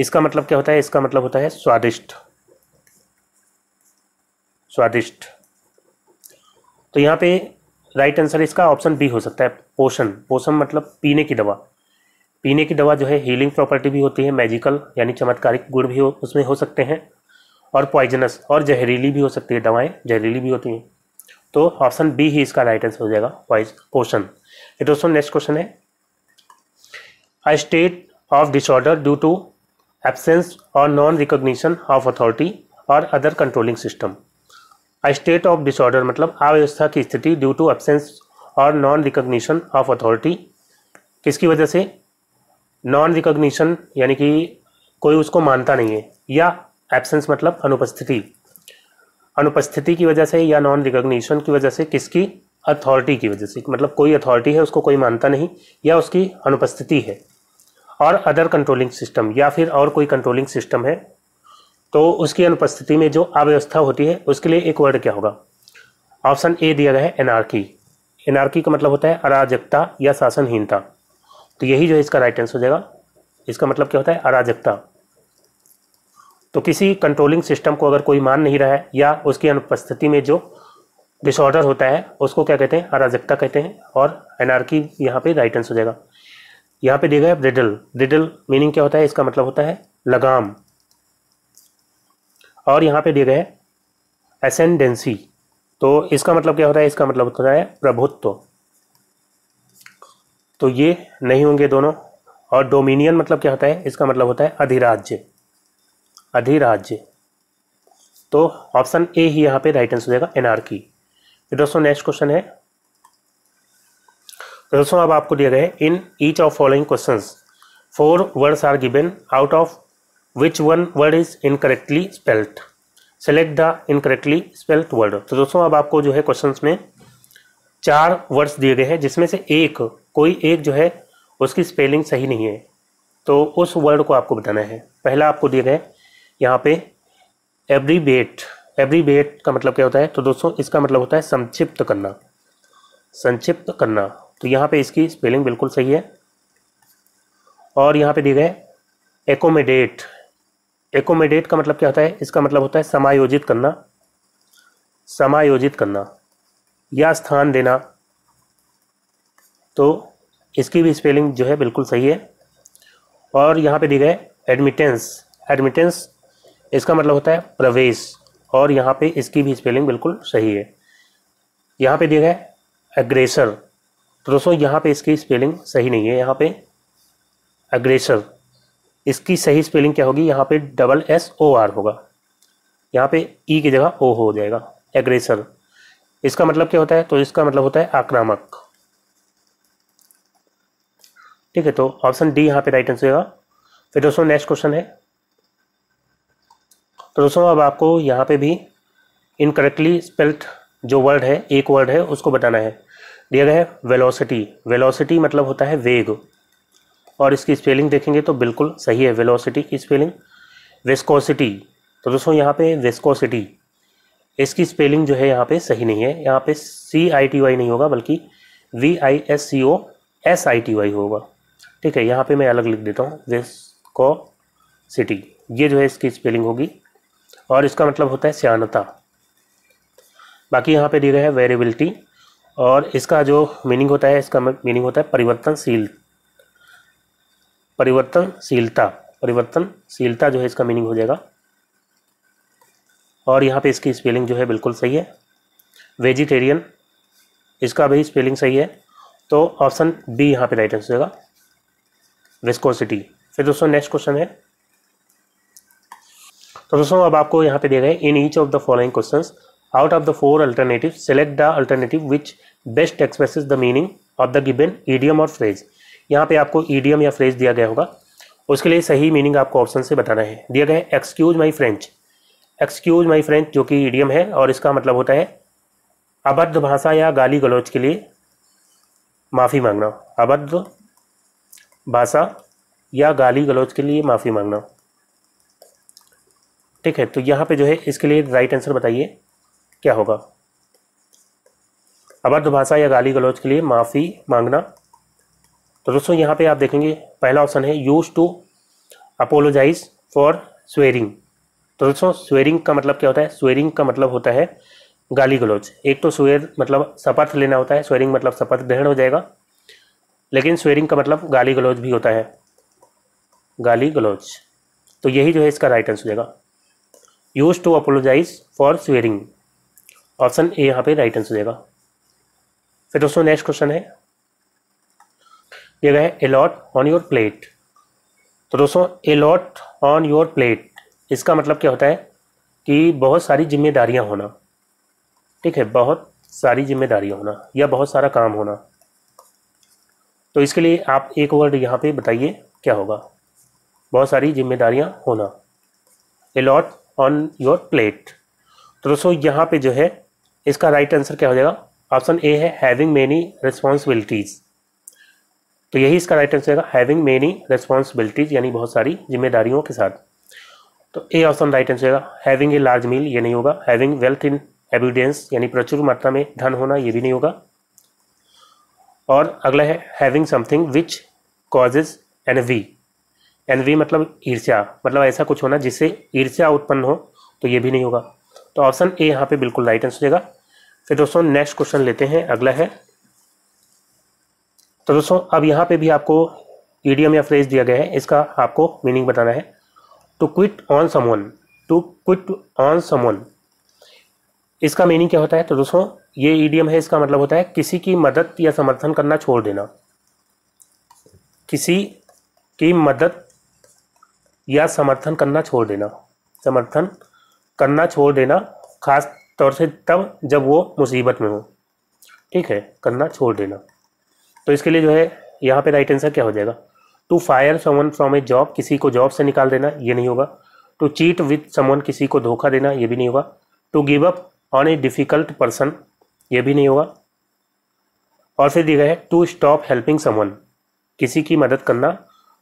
इसका मतलब क्या होता है इसका मतलब होता है स्वादिष्ट स्वादिष्ट तो यहाँ पे राइट आंसर इसका ऑप्शन बी हो सकता है पोषण पोषण मतलब पीने की दवा पीने की दवा जो है हीलिंग प्रॉपर्टी भी होती है मैजिकल यानी चमत्कारिक गुण भी हो, उसमें हो सकते हैं और पॉइजनस और जहरीली भी हो सकती है दवाएं जहरीली भी होती हैं तो ऑप्शन बी ही इसका राइट आंसर हो जाएगा पोषण ये दोस्तों नेक्स्ट क्वेश्चन है a state of disorder due to absence or non recognition of authority or other controlling system state of disorder मतलब अव्यवस्था की स्थिति due to absence or non recognition of authority किसकी वजह से नॉन रिकग्निशन यानी कि कोई उसको मानता नहीं है या एब्सेंस मतलब अनुपस्थिति अनुपस्थिति की वजह से या नॉन रिकग्निशन की वजह से किसकी अथॉरिटी की वजह से मतलब कोई अथॉरिटी है उसको कोई मानता नहीं या उसकी अनुपस्थिति है और अदर कंट्रोलिंग सिस्टम या फिर और कोई कंट्रोलिंग सिस्टम है तो उसकी अनुपस्थिति में जो अव्यवस्था होती है उसके लिए एक वर्ड क्या होगा ऑप्शन ए दिया गया है एनआरकी एनआरकी का मतलब होता है अराजकता या शासनहीनता तो यही जो है इसका राइट आंसर हो जाएगा इसका मतलब क्या होता है अराजकता तो किसी कंट्रोलिंग सिस्टम को अगर कोई मान नहीं रहा है या उसकी अनुपस्थिति में जो डिसऑर्डर होता है उसको क्या कहते हैं अराजकता कहते हैं और एनआरकी यहाँ पे राइट आंसर हो जाएगा यहाँ पे दिया गया ब्रिडल ब्रिडल मीनिंग क्या होता है इसका मतलब होता है लगाम और यहाँ पे दिए गए असेंडेंसी तो इसका मतलब क्या होता है इसका मतलब होता है प्रभुत्व तो ये नहीं होंगे दोनों और डोमिनियन मतलब क्या होता है इसका मतलब होता है अधिराज्य अधिराज्य तो ऑप्शन ए ही यहाँ पे राइट आंसर देगा एनआर की दोस्तों नेक्स्ट क्वेश्चन है तो दोस्तों अब आपको दिया गया है in each of following question four words are given out of which one word is incorrectly spelt select the incorrectly spelt word तो दोस्तों अब आपको जो है क्वेश्चन में चार वर्ड्स दिए गए हैं जिसमें से एक कोई एक जो है उसकी स्पेलिंग सही नहीं है तो उस वर्ड को आपको बताना है पहला आपको दिया गया है यहाँ पे एब्रीबेट एब्रीबेट का मतलब क्या होता है तो दोस्तों इसका मतलब होता है संक्षिप्त करना संक्षिप्त करना तो यहाँ पे इसकी स्पेलिंग बिल्कुल सही है और यहाँ पे दिए गए एकोमेडेट एकोमोडेट का मतलब क्या होता है इसका मतलब होता है समायोजित करना समायोजित करना या स्थान देना तो इसकी भी स्पेलिंग जो है बिल्कुल सही है और यहाँ पे दी गए एडमिटेंस एडमिटेंस इसका मतलब होता है प्रवेश और यहाँ पे इसकी भी स्पेलिंग बिल्कुल सही है यहाँ पे दिया गया एग्रेसर तो दोस्तों यहाँ पे इसकी स्पेलिंग सही नहीं है यहाँ पे एग्रेसर इसकी सही स्पेलिंग क्या होगी यहाँ पे डबल एस ओ आर होगा यहाँ पे ई की जगह ओ हो जाएगा एग्रेसर इसका मतलब क्या होता है तो इसका मतलब होता है आक्रामक ठीक है तो ऑप्शन डी यहाँ पे राइट आंसर होगा फिर दोस्तों नेक्स्ट क्वेश्चन है तो दोस्तों अब आपको यहाँ पे भी इनकरेक्टली स्पेल्ड जो वर्ड है एक वर्ड है उसको बताना है दिया गया है वेलोसिटी वेलोसिटी मतलब होता है वेग और इसकी स्पेलिंग देखेंगे तो बिल्कुल सही है वेलोसिटी की स्पेलिंग विस्कोसिटी तो दोस्तों यहाँ पे विस्कोसिटी इसकी स्पेलिंग जो है यहाँ पे सही नहीं है यहाँ पे सी आई टी वाई नहीं होगा बल्कि V I S C O S I T Y होगा ठीक है यहाँ पे मैं अलग लिख देता हूँ विस्कोसिटी ये जो है इसकी स्पेलिंग होगी और इसका मतलब होता है सियानता बाकी यहाँ पे दिए गए हैं वेरिएबिलिटी और इसका जो मीनिंग होता है इसका मीनिंग होता है परिवर्तनशील परिवर्तनशीलता परिवर्तनशीलता जो है इसका मीनिंग हो जाएगा और यहाँ पे इसकी स्पेलिंग जो है बिल्कुल सही है वेजिटेरियन इसका भी स्पेलिंग सही है तो ऑप्शन बी यहाँ पे राइट आंसर जाएगा विस्कोसिटी फिर दोस्तों नेक्स्ट क्वेश्चन है तो दोस्तों अब आपको यहाँ पे दे रहे in each of the following question out of the four alternative select the alternative which best express the meaning of the given idiom और फ्रेज यहाँ पे आपको ईडियम या फ्रेज दिया गया होगा उसके लिए सही मीनिंग आपको ऑप्शन से बताना है दिया गया है excuse my French excuse my French जो कि ईडियम है और इसका मतलब होता है अबद्ध भाषा या गाली गलौज के लिए माफ़ी मांगना अबद्ध भाषा या गाली गलौज के लिए माफ़ी मांगना ठीक है तो यहाँ पे जो है इसके लिए राइट आंसर बताइए क्या होगा अबद्ध भाषा या गाली गलौज के लिए माफ़ी मांगना तो दोस्तों यहाँ पे आप देखेंगे पहला ऑप्शन है used to apologise for swearing तो दोस्तों स्वेरिंग का मतलब क्या होता है स्वेरिंग का मतलब होता है गाली गलोच एक तो स्वेर मतलब शपथ लेना होता है स्वेरिंग मतलब शपथ ग्रहण हो जाएगा लेकिन स्वेरिंग का मतलब गाली गलौज भी होता है गाली गलौज तो यही जो है इसका राइट आंसर हो जाएगा used to apologise for swearing option A यहाँ पे राइट आंसर हो जाएगा फिर दोस्तों नेक्स्ट क्वेश्चन है गिव गया है एलॉट ऑन योर प्लेट तो दोस्तों एलॉट ऑन योर प्लेट इसका मतलब क्या होता है कि बहुत सारी जिम्मेदारियां होना ठीक है बहुत सारी जिम्मेदारियां होना या बहुत सारा काम होना तो इसके लिए आप एक वर्ड यहाँ पे बताइए क्या होगा बहुत सारी जिम्मेदारियां होना एलॉट ऑन योर प्लेट तो दोस्तों यहाँ पे जो है इसका राइट आंसर क्या हो जाएगा ऑप्शन ए है हैविंग मेनी रिस्पॉन्सिबिलिटीज़ तो यही इसका राइट आंसर होगा हैविंग मेनी रेस्पॉन्सिबिलिटीज यानी बहुत सारी जिम्मेदारियों के साथ तो ए ऑप्शन राइट आंसर होगा हैविंग ए लार्ज मील ये नहीं होगा हैविंग वेल्थ इन एविडेंस यानी प्रचुर मात्रा में धन होना ये भी नहीं होगा और अगला है having something which causes envy envy मतलब ईर्ष्या मतलब ऐसा कुछ होना जिससे ईर्ष्या उत्पन्न हो तो ये भी नहीं होगा तो ऑप्शन ए यहाँ पे बिल्कुल राइट आंसर देगा फिर दोस्तों नेक्स्ट क्वेश्चन लेते हैं अगला है तो दोस्तों अब यहाँ पे भी आपको ईडियम या फ्रेज दिया गया है इसका आपको मीनिंग बताना है to quit on someone to quit on someone इसका मीनिंग क्या होता है तो दोस्तों ये ईडियम है इसका मतलब होता है किसी की मदद या समर्थन करना छोड़ देना किसी की मदद या समर्थन करना छोड़ देना समर्थन करना छोड़ देना खास तौर से तब जब वो मुसीबत में हो ठीक है करना छोड़ देना तो इसके लिए जो है यहाँ पे राइट आंसर क्या हो जाएगा to fire someone from a job किसी को जॉब से निकाल देना ये नहीं होगा टू चीट विथ समन किसी को धोखा देना ये भी नहीं होगा to give up on a difficult person ये भी नहीं होगा और फिर दिया है टू स्टॉप हेल्पिंग समवन किसी की मदद करना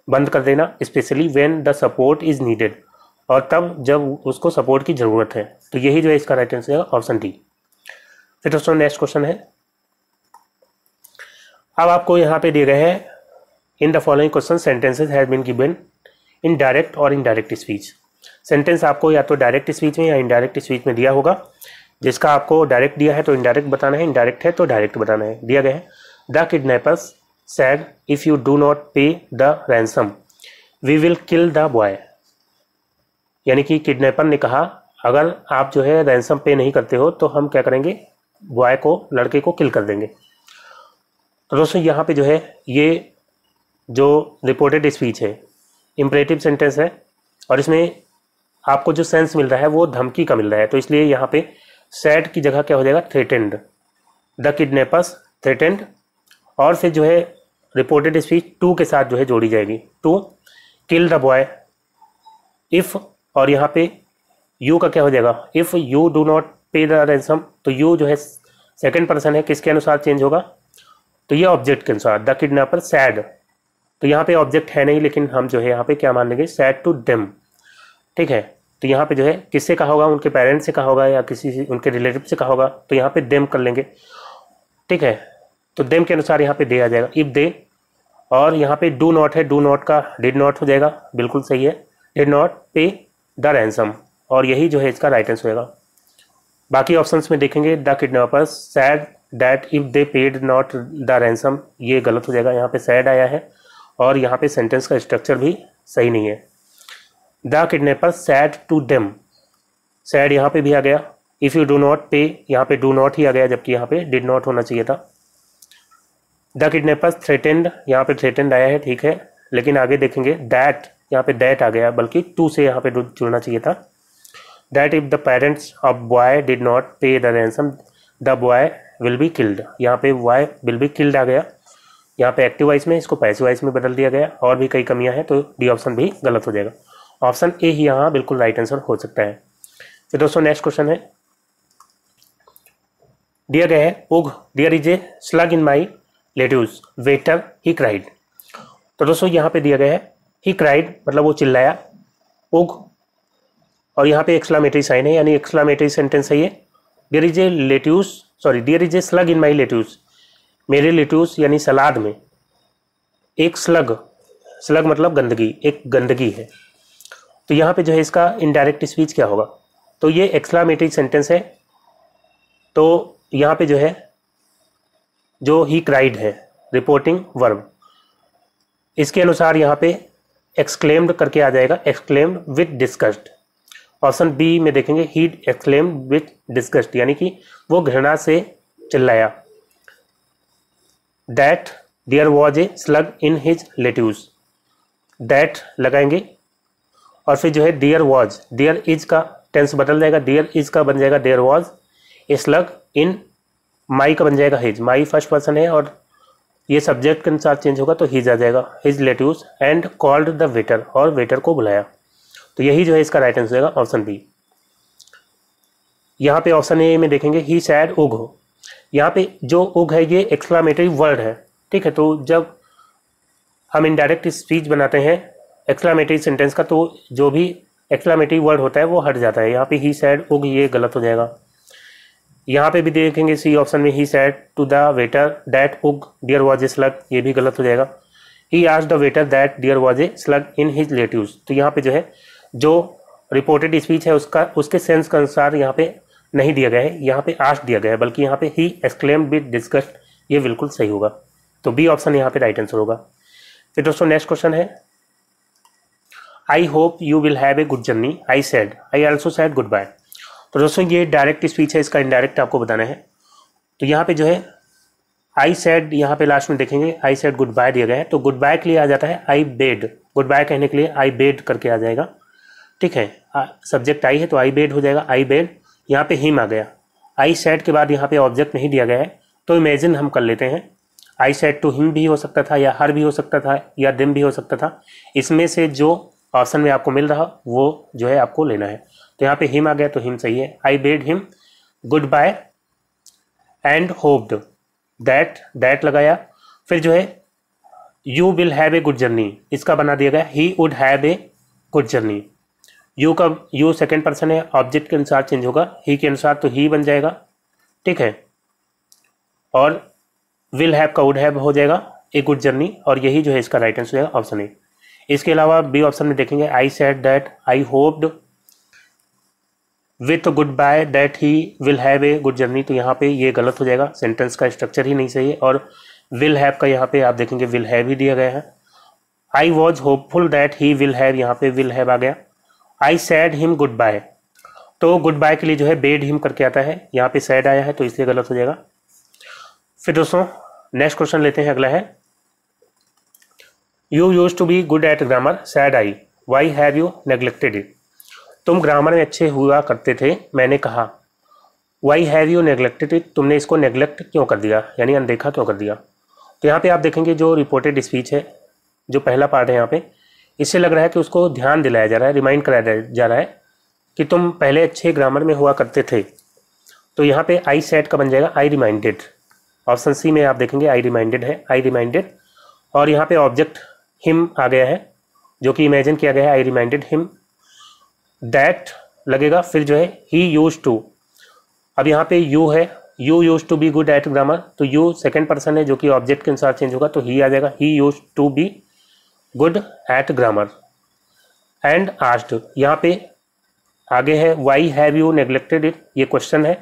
बंद कर देना specially when the support is needed और तब जब उसको सपोर्ट की ज़रूरत है तो यही जो है इसका राइट आंसर है ऑप्शन डी फिर दोस्तों नेक्स्ट क्वेश्चन है अब आपको यहाँ पे दे रहे हैं in the following question sentences has been given in direct और इनडायरेक्ट स्पीच सेंटेंस आपको या तो डायरेक्ट स्पीच में या इनडायरेक्ट स्पीच में दिया होगा जिसका आपको डायरेक्ट दिया है तो इनडायरेक्ट बताना है इनडायरेक्ट है तो डायरेक्ट बताना है दिया गया है the kidnappers said if you do not pay the ransom we will kill the boy यानी कि किडनेपर ने कहा अगर आप जो है रैंसम पे नहीं करते हो तो हम क्या करेंगे बॉय को लड़के को किल कर देंगे तो दोस्तों यहाँ पे जो है ये जो रिपोर्टेड स्पीच है इम्परेटिव सेंटेंस है और इसमें आपको जो सेंस मिल रहा है वो धमकी का मिल रहा है तो इसलिए यहाँ पे सैड की जगह क्या हो जाएगा थ्रेटेंड द किडनेपर्स थ्रेटेंड और फिर जो है रिपोर्टेड स्पीच टू के साथ जो है जोड़ी जाएगी to kill the boy if और यहाँ पे यू का क्या हो जाएगा if you do not pay the ransom तो यू जो है सेकेंड पर्सन है किसके अनुसार चेंज होगा तो ये ऑब्जेक्ट के अनुसार द किडनेपर सैड तो यहाँ पे ऑब्जेक्ट है नहीं लेकिन हम जो है यहाँ पे क्या मान लेंगे सैड टू डेम ठीक है तो यहाँ पे जो है किससे कहा होगा उनके पेरेंट्स से कहा होगा या किसी उनके रिलेटिव से कहा होगा तो यहाँ पे देम कर लेंगे ठीक है तो देम के अनुसार यहाँ पे दे आ जाएगा इफ़ दे और यहाँ पे डू नॉट है डू नॉट का डिड नॉट हो जाएगा बिल्कुल सही है did not pay the ransom और यही जो है इसका राइट आंसर होगा बाकी ऑप्शंस में देखेंगे the kidnappers said that if they paid not the ransom ये गलत हो जाएगा यहाँ पे सैड आया है और यहाँ पे सेंटेंस का स्ट्रक्चर भी सही नहीं है the kidnapper said to them said यहाँ पे भी आ गया इफ़ यू डू नॉट पे यहाँ पे डू नॉट ही आ गया जबकि यहाँ पे डिड नॉट होना चाहिए था द किडनेपर थ्रेटेंड यहाँ पे थ्रेटेंड आया है ठीक है लेकिन आगे देखेंगे दैट यहाँ पे डैट आ गया बल्कि टू से यहाँ पे जुड़ना चाहिए था that if the parents of boy did not pay the ransom the boy will be killed यहाँ पे वाई विल बी किल्ड आ गया यहाँ पे एक्टिव वाइस में इसको पैसिव वाइस में बदल दिया गया और भी कई कमियाँ हैं तो डी ऑप्शन भी गलत हो जाएगा ऑप्शन ए ही यहाँ बिल्कुल राइट आंसर हो सकता है फिर तो दोस्तों नेक्स्ट क्वेश्चन है दिया गया है ugh there is a slug in my lettuce waiter he cried तो दोस्तों यहाँ पे दिया गया है ही क्राइड मतलब वो चिल्लाया उग और यहाँ पे एक्सलामेटरी साइन है यानी एक्सलामेटरी सेंटेंस है ये there is a lettuce sorry there is a slug in my lettuce मेरे लेट्यूस यानी सलाद में एक स्लग स्लग मतलब गंदगी एक गंदगी है तो यहाँ पे जो है इसका इनडायरेक्ट स्पीच क्या होगा तो ये एक्सलामेटरी सेंटेंस है तो यहाँ पे जो है जो ही क्राइड है रिपोर्टिंग वर्ब इसके अनुसार यहाँ पे एक्सक्लेम्ड करके आ जाएगा exclaimed with disgust option B में देखेंगे ही एक्सलेम विथ डिस्कस्ट यानी कि वो घृणा से चिल्लाया that there was a slug in his lettuce that लगाएंगे और फिर जो है देयर वॉज देयर इज का टेंस बदल जाएगा देयर इज का बन जाएगा there was a slug in my का बन जाएगा हिज माई फर्स्ट पर्सन है और ये सब्जेक्ट के अनुसार चेंज होगा तो हिज आ जाएगा his lettuce and called the waiter और वेटर को बुलाया तो यही जो है इसका राइट आंसर होगा ऑप्शन बी यहाँ पे ऑप्शन ए में देखेंगे ही सैड उग हो यहाँ पे जो उग है ये एक्सक्लामेटरी वर्ड है ठीक है तो जब हम इनडायरेक्ट स्पीच बनाते हैं एक्सक्लामेटरी सेंटेंस का तो जो भी एक्सक्लामेटरी वर्ड होता है वो हट जाता है यहाँ पे ही सैड उग ये गलत हो जाएगा यहाँ पे भी देखेंगे सी ऑप्शन में he said to the waiter that ugh there was a slug ये भी गलत हो जाएगा ही आज the waiter that there was a slug in his lettuce तो यहाँ पे जो है जो रिपोर्टेड स्पीच है उसका उसके सेंस के अनुसार यहाँ पे नहीं दिया गया है यहाँ पे आस्ट दिया गया है बल्कि यहाँ पे ही एक्सक्लेम विद डिस्कस्ड ये बिल्कुल सही होगा तो बी ऑप्शन यहाँ पे राइट आंसर होगा फिर दोस्तों नेक्स्ट क्वेश्चन है I hope you will have a good journey I said I also said goodbye तो दोस्तों ये डायरेक्ट स्पीच है इसका इनडायरेक्ट आपको बताना है तो यहाँ पे जो है आई सेड यहाँ पे लास्ट में देखेंगे आई सेड गुड बाय दिया गया है तो गुड बाय के लिए आ जाता है आई बेड गुड बाय कहने के लिए आई बेड करके आ जाएगा ठीक है सब्जेक्ट आई है तो आई बेड हो जाएगा आई बेड यहाँ पे हिम आ गया आई सेट के बाद यहाँ पे ऑब्जेक्ट नहीं दिया गया है तो इमेजिन हम कर लेते हैं आई सेट टू हिम भी हो सकता था या हर भी हो सकता था या दिम भी हो सकता था इसमें से जो ऑप्शन में आपको मिल रहा वो जो है आपको लेना है तो यहाँ पे हिम आ गया तो हिम सही है I bade him goodbye and hoped that that लगाया फिर जो है you will have a good journey इसका बना दिया गया he would have a good journey you का यू सेकेंड पर्सन है ऑब्जेक्ट के अनुसार चेंज होगा ही के अनुसार तो ही बन जाएगा ठीक है और विल हैव का वुड हैव हो जाएगा ए गुड जर्नी और यही जो है इसका राइट आंसर जाएगा ऑप्शन ए इसके अलावा बी ऑप्शन में देखेंगे I said that I hoped with goodbye that he will have a good journey तो यहाँ पे ये गलत हो जाएगा सेंटेंस का स्ट्रक्चर ही नहीं सही है और विल हैव का यहाँ पे आप देखेंगे विल हैव ही दिया गया है I was hopeful that he will have यहाँ पे विल हैव आ गया I said him goodbye तो गुड बाय के लिए जो है बेड हिम करके आता है यहाँ पे सैड आया है तो इसलिए गलत हो जाएगा फिर दोस्तों नेक्स्ट क्वेश्चन लेते हैं अगला है you used to be good at grammar said I why have you neglected it तुम ग्रामर में अच्छे हुआ करते थे मैंने कहा why have you neglected it तुमने इसको नेग्लेक्ट क्यों कर दिया यानी अनदेखा क्यों कर दिया तो यहाँ पे आप देखेंगे जो रिपोर्टेड स्पीच है जो पहला पार्ट है यहाँ पे इससे लग रहा है कि उसको ध्यान दिलाया जा रहा है रिमाइंड कराया जा रहा है कि तुम पहले अच्छे ग्रामर में हुआ करते थे तो यहाँ पे आई सेट का बन जाएगा आई रिमाइंडेड ऑप्शन सी में आप देखेंगे आई रिमाइंडेड है आई रिमाइंडेड और यहाँ पे ऑब्जेक्ट हिम आ गया है जो कि इमेजिन किया गया है आई रिमाइंडेड हिम दैट लगेगा फिर जो है ही यूज टू अब यहाँ पे यू है you used to be good at grammar तो यू सेकेंड पर्सन है जो कि ऑब्जेक्ट के अनुसार चेंज होगा तो ही आ जाएगा he used to be good at grammar and asked यहाँ पे आगे है why have you neglected it ये क्वेश्चन है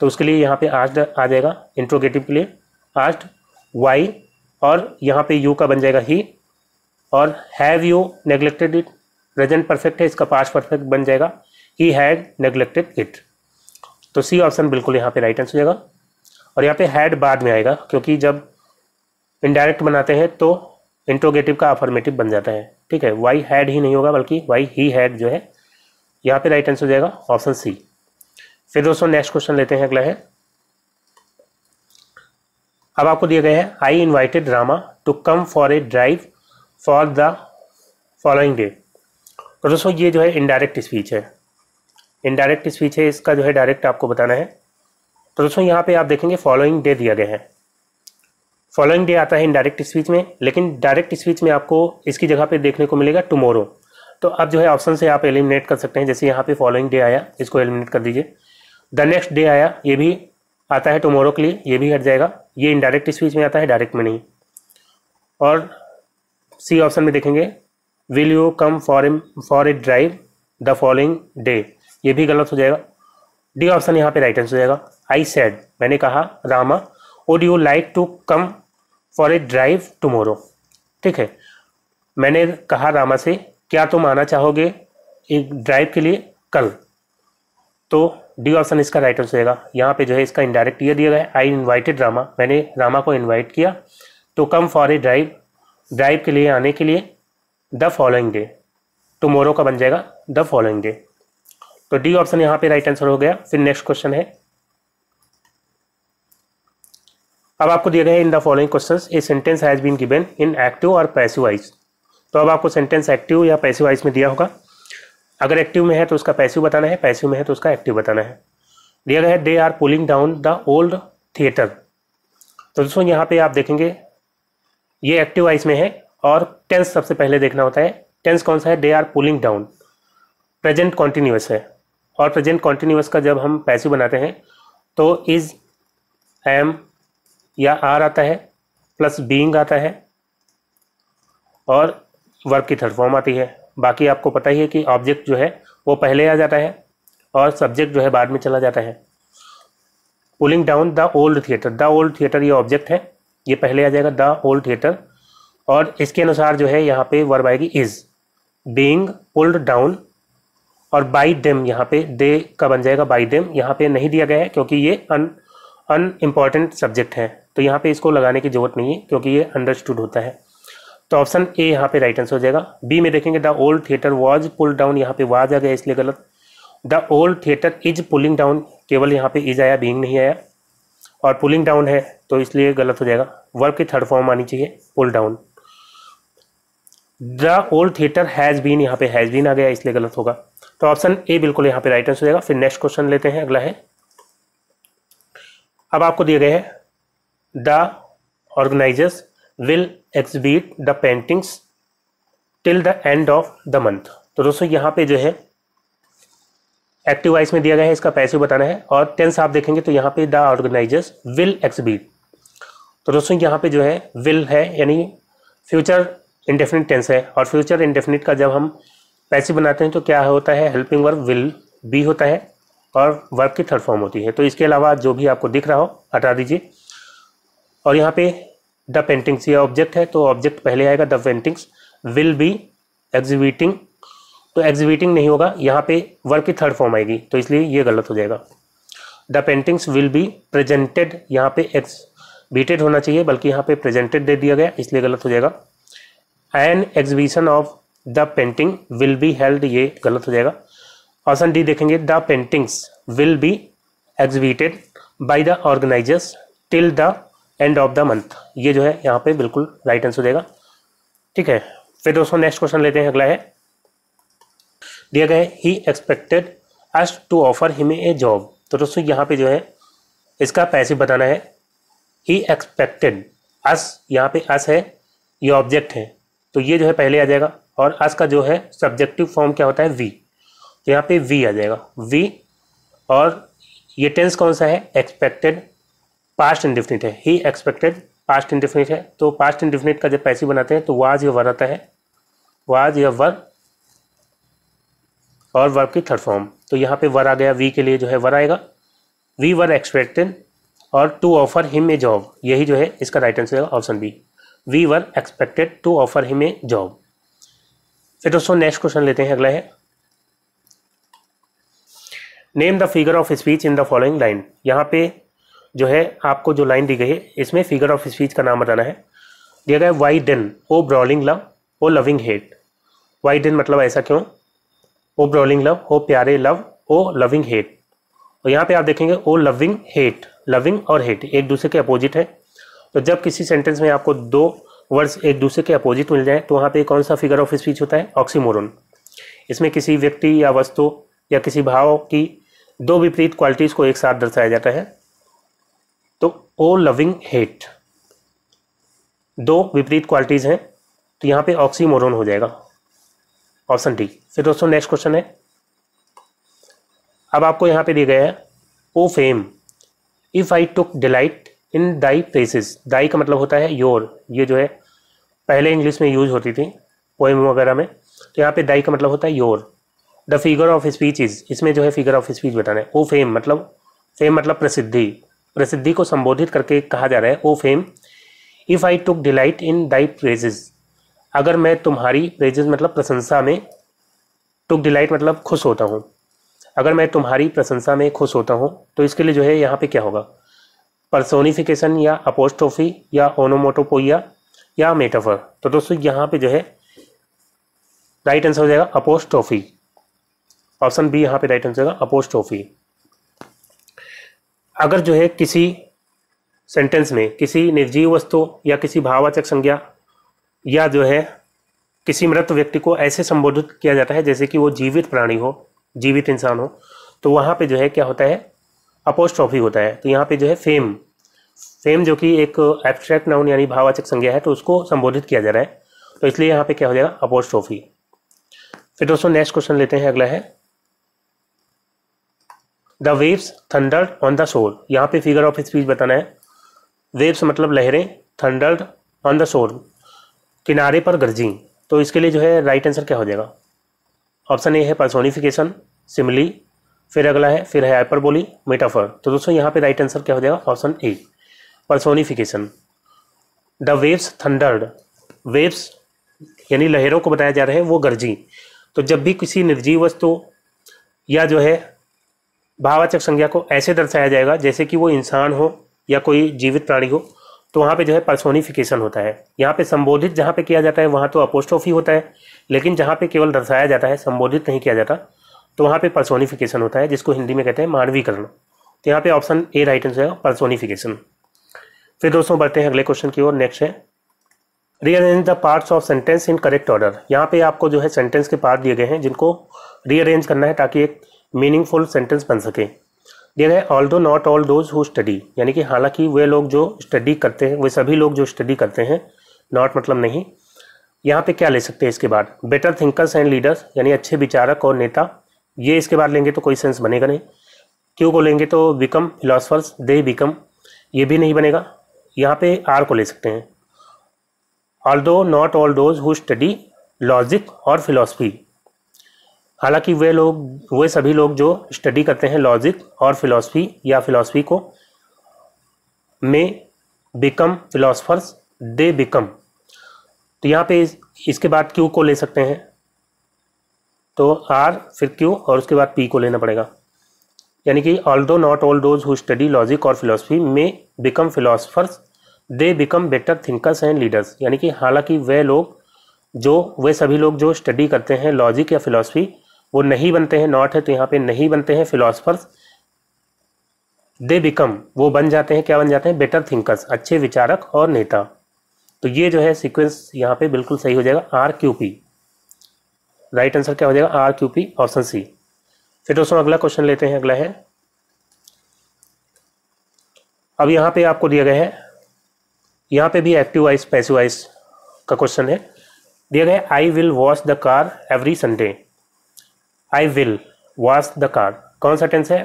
तो उसके लिए यहाँ पे आस्ड आ जाएगा इंट्रोगेटिव के लिए आस्ड वाई और यहाँ पे यू का बन जाएगा ही और have you neglected it present perfect है इसका पास्ट परफेक्ट बन जाएगा ही हैड नेग्लेक्टेड इट तो सी ऑप्शन बिल्कुल यहाँ पे राइट आंसर हो जाएगा और यहाँ पे हैड बाद में आएगा क्योंकि जब इनडायरेक्ट बनाते हैं तो इंट्रोगेटिव का अफॉर्मेटिव बन जाता है ठीक है वाई हैड ही नहीं होगा बल्कि वाई ही हैड जो है यहाँ पे राइट आंसर हो जाएगा ऑप्शन सी फिर दोस्तों नेक्स्ट क्वेश्चन लेते हैं अगला है अब आपको दिया गया है I invited Rama to come for a drive for the following day तो दोस्तों ये जो है इनडायरेक्ट स्पीच है इनडायरेक्ट स्पीच है इसका जो है डायरेक्ट आपको बताना है तो दोस्तों यहाँ पे आप देखेंगे फॉलोइंग डे दिया गया है फॉलोइंग डे आता है इनडायरेक्ट स्पीच में लेकिन डायरेक्ट स्पीच में आपको इसकी जगह पे देखने को मिलेगा टुमोरो तो अब जो है ऑप्शन से आप एलिमिनेट कर सकते हैं जैसे यहाँ पे फॉलोइंग डे आया इसको एलिमिनेट कर दीजिए द नेक्स्ट डे आया ये भी आता है टुमोरो के लिए ये भी हट जाएगा ये इनडायरेक्ट स्पीच में आता है डायरेक्ट में नहीं और सी ऑप्शन में देखेंगे will you come for um for a drive the following day ये भी गलत हो जाएगा डी ऑप्शन यहाँ पे राइट आंसर हो जाएगा आई सेड मैंने कहा Rama would you like to come for a drive tomorrow ठीक है मैंने कहा रामा से क्या तुम आना चाहोगे एक ड्राइव के लिए कल तो डी ऑप्शन इसका राइट आंसर रहेगा यहाँ पे जो है इसका इनडायरेक्ट ये दिया गया है आई इन्वाइटेड रामा मैंने रामा को इनवाइट किया तो come for a drive drive के लिए आने के लिए द फॉलोइंग डे टुमोरो का बन जाएगा द फॉलोइंग डे तो डी ऑप्शन यहाँ पे राइट आंसर हो गया फिर नेक्स्ट क्वेश्चन है अब आपको दिया गया है in the following question a sentence has been given in active और पैसिव वाइज तो अब आपको सेंटेंस एक्टिव या पैसिव वाइज में दिया होगा अगर एक्टिव में है तो उसका पैसिव बताना है पैसिव में है तो उसका एक्टिव बताना है दिया गया है they are pulling down the old theatre तो दोस्तों यहाँ पे आप देखेंगे ये एक्टिव वाइज में है और टेंस सबसे पहले देखना होता है टेंस कौन सा है they are pulling down present continuous है और प्रेजेंट कॉन्टीन्यूस का जब हम पैसिव बनाते हैं तो इज़ एम या आर आता है प्लस बींग आता है और वर्ब की थर्ड फॉर्म आती है बाकी आपको पता ही है कि ऑब्जेक्ट जो है वो पहले आ जाता है और सब्जेक्ट जो है बाद में चला जाता है pulling down the old theatre the old theatre ये ऑब्जेक्ट है ये पहले आ जाएगा द ओल्ड थिएटर और इसके अनुसार जो है यहाँ पे वर्ब आएगी इज बींग पुल्ड डाउन और बाई डेम यहाँ पे दे का बन जाएगा बाई डेम यहाँ पे नहीं दिया गया है क्योंकि ये अन अनइम्पॉर्टेंट सब्जेक्ट है तो यहाँ पे इसको लगाने की ज़रूरत नहीं है क्योंकि ये अंडरस्टूड होता है तो ऑप्शन ए यहाँ पे राइट आंसर हो जाएगा बी में देखेंगे the old theatre was pull down यहाँ पे वाज आ गया इसलिए गलत the old theatre is pulling down केवल यहाँ पे इज आया बींग नहीं आया और पुलिंग डाउन है तो इसलिए गलत हो जाएगा वर्क की थर्ड फॉर्म आनी चाहिए pull down the old theatre has been यहाँ पे हैज़ बीन आ गया इसलिए गलत होगा तो ऑप्शन ए बिल्कुल यहाँ पे राइट आंसर हो जाएगा फिर नेक्स्ट क्वेश्चन लेते हैं अगला है अब आपको दिए गए हैं the organisers will exhibit the paintings till the end of the month तो दोस्तों यहाँ पे जो है एक्टिव में दिया गया है इसका पैसे बताना है और टेंस आप देखेंगे तो यहाँ पे द ऑर्गेनाइजर्स विल एक्सबीट तो दोस्तों यहाँ पे जो है विल है यानी फ्यूचर इंडेफिनिट टेंस है और फ्यूचर इंडेफिनिट का जब हम पैसे बनाते हैं तो क्या होता है हेल्पिंग वर्ब विल बी होता है और वर्ब की थर्ड फॉर्म होती है तो इसके अलावा जो भी आपको दिख रहा हो हटा दीजिए और यहाँ पे द पेंटिंग्स ये ऑब्जेक्ट है तो ऑब्जेक्ट पहले आएगा the paintings will be exhibiting तो एग्जीबिटिंग नहीं होगा यहाँ पे वर्ब की थर्ड फॉर्म आएगी तो इसलिए ये गलत हो जाएगा the paintings will be presented यहाँ पे एग्जीबिटेड होना चाहिए बल्कि यहाँ पे प्रेजेंटेड दे दिया गया इसलिए गलत हो जाएगा an exhibition of the painting will be held ये गलत हो जाएगा ऑप्शन डी देखेंगे the paintings will be exhibited by the organisers till the end of the month ये जो है यहाँ पे बिल्कुल राइट आंसर देगा ठीक है फिर दोस्तों नेक्स्ट क्वेश्चन लेते हैं अगला है दिया गया है he expected us to offer him a job तो दोस्तों यहाँ पे जो है इसका पैसिव बताना है ही एक्सपेक्टेड अस यहाँ पे अस है ये ऑब्जेक्ट है तो ये जो है पहले आ जाएगा और अस का जो है सब्जेक्टिव फॉर्म क्या होता है वी तो यहाँ पे वी आ जाएगा वी और ये टेंस कौन सा है एक्सपेक्टेड पास्ट इंडिफिनिट है ही एक्सपेक्टेड पास्ट इंडिफिनिट है तो पास्ट इंडिफिनिट का जब पैसे बनाते हैं तो वाज या वर आता है वाज या वर और वर्क की थर्ड फॉर्म तो यहाँ पे वर आ गया वी के लिए जो है वर आएगा वी वर एक्सपेक्टेड और to offer him a job यही जो है इसका राइट आंसर है option B we were expected to offer him a job फिर दोस्तों नेक्स्ट क्वेश्चन लेते हैं अगला है name the figure of speech in the following line यहाँ पे जो है आपको जो लाइन दी गई है इसमें फिगर ऑफ स्पीच का नाम बताना है दिया गया है why then O brawling love O loving hate why then मतलब ऐसा क्यों ओ ब्रॉलिंग लव ओ प्यारे लव ओ लविंग हेट और यहाँ पे आप देखेंगे ओ लविंग हेट लविंग और हेट एक दूसरे के अपोजिट है तो जब किसी सेंटेंस में आपको दो वर्ड्स एक दूसरे के अपोजिट मिल जाए तो वहाँ पे कौन सा फिगर ऑफ स्पीच होता है ऑक्सीमोरन इसमें किसी व्यक्ति या वस्तु या किसी भाव की दो विपरीत क्वालिटीज़ को एक साथ दर्शाया जाता है तो ओ लविंग हेट दो विपरीत क्वालिटीज़ हैं तो यहां पे ऑक्सीमोरोन हो जाएगा ऑप्शन डी फिर दोस्तों नेक्स्ट क्वेश्चन है अब आपको यहां पे दिया गया है O fame if I took delight in thy praises thy का मतलब होता है योर ये जो है पहले इंग्लिश में यूज होती थी पोएम वगैरह में तो यहाँ पे दाई का मतलब होता है your the figure of speech is इसमें जो है फिगर ऑफ स्पीच बताना है ओ फेम मतलब फेम मतलब प्रसिद्धि प्रसिद्धि को संबोधित करके कहा जा रहा है O fame if I took delight in thy praises अगर मैं तुम्हारी प्रेजेज मतलब प्रशंसा में टुक डिलाइट मतलब खुश होता हूँ अगर मैं तुम्हारी प्रशंसा में खुश होता हूँ तो इसके लिए जो है यहाँ पे क्या होगा परसोनिफिकेशन या अपोस्टोफी या ओनोमोटोपोइया या मेटाफर तो दोस्तों यहाँ पे जो है राइट आंसर हो जाएगा अपोस्टोफी ऑप्शन बी यहाँ पे राइट आंसर होगा अपोस्ट्रोफी अगर जो है किसी सेंटेंस में किसी निर्जीव वस्तु या किसी भाववाचक संज्ञा या जो है किसी मृत व्यक्ति को ऐसे संबोधित किया जाता है जैसे कि वो जीवित प्राणी हो जीवित इंसान हो तो वहाँ पे जो है क्या होता है अपोस्ट्रॉफी होता है तो यहाँ पे जो है फेम फेम जो कि एक एब्स्ट्रैक्ट नाउन यानी भाववाचक संज्ञा है तो उसको संबोधित किया जा रहा है तो इसलिए यहाँ पे क्या हो जाएगा अपोस्ट्रॉफी फिर दोस्तों नेक्स्ट क्वेश्चन लेते हैं अगला है the waves thundered on the shore यहाँ पे फिगर ऑफ स्पीच बताना है वेव्स मतलब लहरें थंडर्ड ऑन द शोर किनारे पर गर्जी तो इसके लिए जो है राइट आंसर क्या हो जाएगा ऑप्शन ए है पर्सोनिफिकेशन सिमली फिर अगला है फिर है हाइपरबोली मेटाफर तो दोस्तों यहाँ पे राइट आंसर क्या हो जाएगा option A personification the waves thundered waves यानी लहरों को बताया जा रहा है वो गर्जी तो जब भी किसी निर्जीव वस्तु या जो है भावाचक संज्ञा को ऐसे दर्शाया जाएगा जैसे कि वो इंसान हो या कोई जीवित प्राणी हो तो वहाँ पे जो है पर्सोनिफिकेशन होता है यहाँ पे संबोधित जहाँ पे किया जाता है वहाँ तो अपोस्टोफी होता है लेकिन जहाँ पे केवल दर्शाया जाता है संबोधित नहीं किया जाता तो वहाँ पे पर्सोनिफिकेशन होता है जिसको हिंदी में कहते हैं मानवीकरण तो यहाँ पे ऑप्शन ए राइट आंसर है पर्सोनिफिकेशन फिर दोस्तों बढ़ते हैं अगले क्वेश्चन की ओर नेक्स्ट है rearrange the parts of sentence in correct order यहाँ पे आपको जो है सेंटेंस के पार्ट दिए गए हैं जिनको रीअरेंज करना है ताकि एक मीनिंगफुल सेंटेंस बन सके दिया है although not all those who study यानी कि हालांकि वे लोग जो स्टडी करते हैं वे सभी लोग जो स्टडी करते हैं नॉट मतलब नहीं यहाँ पे क्या ले सकते हैं इसके बाद बेटर थिंकर्स एंड लीडर्स यानी अच्छे विचारक और नेता ये इसके बाद लेंगे तो कोई सेंस बनेगा नहीं क्यों को लेंगे तो बिकम फिलोसफर्स दे बिकम ये भी नहीं बनेगा यहाँ पे आर को ले सकते हैं although not all those who study logic और फिलोसफी हालांकि वे लोग वे सभी लोग जो स्टडी करते हैं लॉजिक और फिलॉसफी या फिलॉसफी को में बिकम फिलोसफर्स दे बिकम तो यहाँ पे इस, इसके बाद क्यू को ले सकते हैं तो आर फिर क्यू और उसके बाद पी को लेना पड़ेगा यानी कि although not all those who study logic और फिलोसफी में become philosophers they become better thinkers and leaders यानी कि हालांकि वे लोग जो वे सभी लोग जो स्टडी करते हैं लॉजिक या फिलोसफी वो नहीं बनते हैं नॉट है तो यहाँ पे नहीं बनते हैं फिलोसफर्स दे बिकम वो बन जाते हैं क्या बन जाते हैं बेटर थिंकर्स अच्छे विचारक और नेता तो ये जो है सीक्वेंस यहाँ पे बिल्कुल सही हो जाएगा R Q P right answer क्या हो जाएगा R Q P option C फिर दोस्तों अगला क्वेश्चन लेते हैं अगला है अब यहाँ पे आपको दिया गया है यहाँ पे भी एक्टिव वाइज पैसिव वाइज का क्वेश्चन है दिया गया है I will wash the car every Sunday I will wash the car कौन सा टेंस है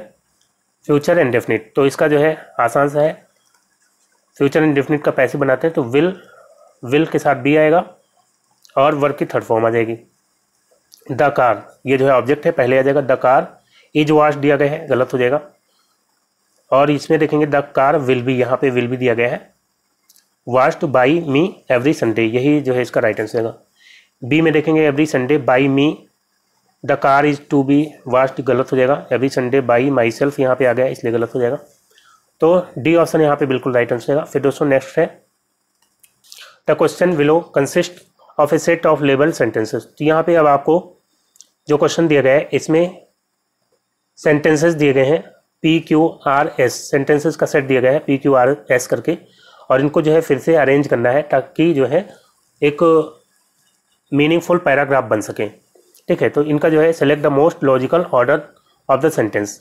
फ्यूचर एंड डेफिनिट तो इसका जो है आसान सा है फ्यूचर एंड डेफिनिट का पैसे बनाते हैं तो विल विल के साथ बी आएगा और वर्क की थर्ड फॉर्म आ जाएगी द कार ये जो है ऑब्जेक्ट है पहले आ जाएगा द कार इज वॉश दिया गया है गलत हो जाएगा और इसमें देखेंगे द कार विल भी यहाँ पे विल भी दिया गया है washed by me every Sunday यही जो है इसका राइट आंसर होगा बी में देखेंगे every Sunday by me the car is to be washed गलत हो जाएगा every Sunday by myself यहाँ पर आ गया इसलिए गलत हो जाएगा तो डी ऑप्शन यहाँ पे बिल्कुल राइट आंसर रहेगा फिर दोस्तों नेक्स्ट है the question will consist of a set of label sentences तो यहाँ पे अब आपको जो क्वेश्चन दिया गया है इसमें सेंटेंसेस दिए गए हैं P Q R S sentences का सेट दिया गया है पी क्यू आर एस करके और इनको जो है फिर से अरेंज करना है ताकि जो है एक मीनिंगफुल पैराग्राफ बन सकें ठीक है तो इनका जो है select the most logical order of the sentence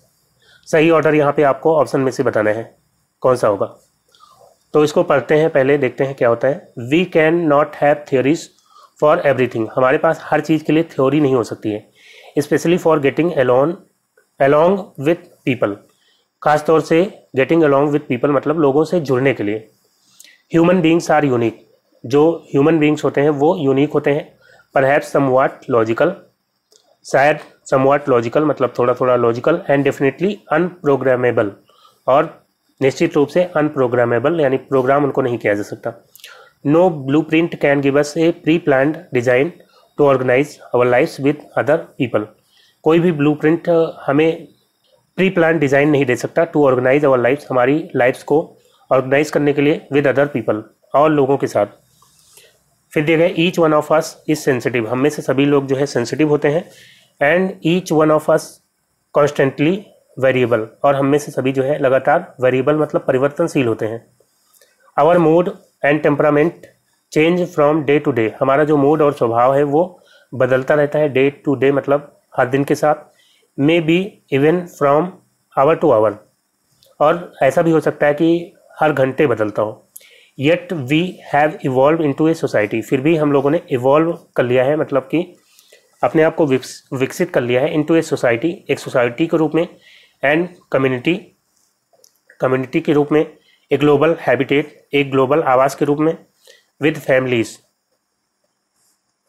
सही ऑर्डर यहाँ पे आपको ऑप्शन में से बताना है कौन सा होगा तो इसको पढ़ते हैं पहले देखते हैं क्या होता है we can not have theories for everything हमारे पास हर चीज़ के लिए थ्योरी नहीं हो सकती है specially for getting alone along with people खासतौर से गेटिंग अलॉन्ग विथ पीपल मतलब लोगों से जुड़ने के लिए ह्यूमन बींग्स आर यूनिक जो ह्यूमन बींग्स होते हैं वो यूनिक होते हैं पर हैव सम वाट लॉजिकल शायद समवाट लॉजिकल मतलब थोड़ा थोड़ा लॉजिकल एंड डेफिनेटली अनप्रोग्रामेबल और निश्चित रूप से अनप्रोग्रामेबल यानी प्रोग्राम उनको नहीं किया जा सकता no blue print can give us a pre plan design to organise our life with other people कोई भी ब्लू प्रिंट हमें प्री प्लान डिजाइन नहीं दे सकता टू ऑर्गेनाइज आवर लाइफ हमारी लाइफ्स को ऑर्गेनाइज करने के लिए विद अदर पीपल और लोगों के साथ फिर देखें each one of us is sensitive हम में से सभी लोग जो है सेंसिटिव होते हैं and each one of us constantly variable और हम में से सभी जो है लगातार वेरिएबल मतलब परिवर्तनशील होते हैं our mood and temperament change from day to day हमारा जो मूड और स्वभाव है वो बदलता रहता है डे टू डे मतलब हर दिन के साथ may be even from hour to hour और ऐसा भी हो सकता है कि हर घंटे बदलता हो yet we have evolve into a society फिर भी हम लोगों ने इवॉल्व कर लिया है मतलब कि अपने आप को विकसित कर लिया है इनटू ए सोसाइटी एक सोसाइटी के रूप में एंड कम्युनिटी कम्युनिटी के रूप में ए ग्लोबल हैबिटेट एक ग्लोबल आवास के रूप में विद फैमिलीज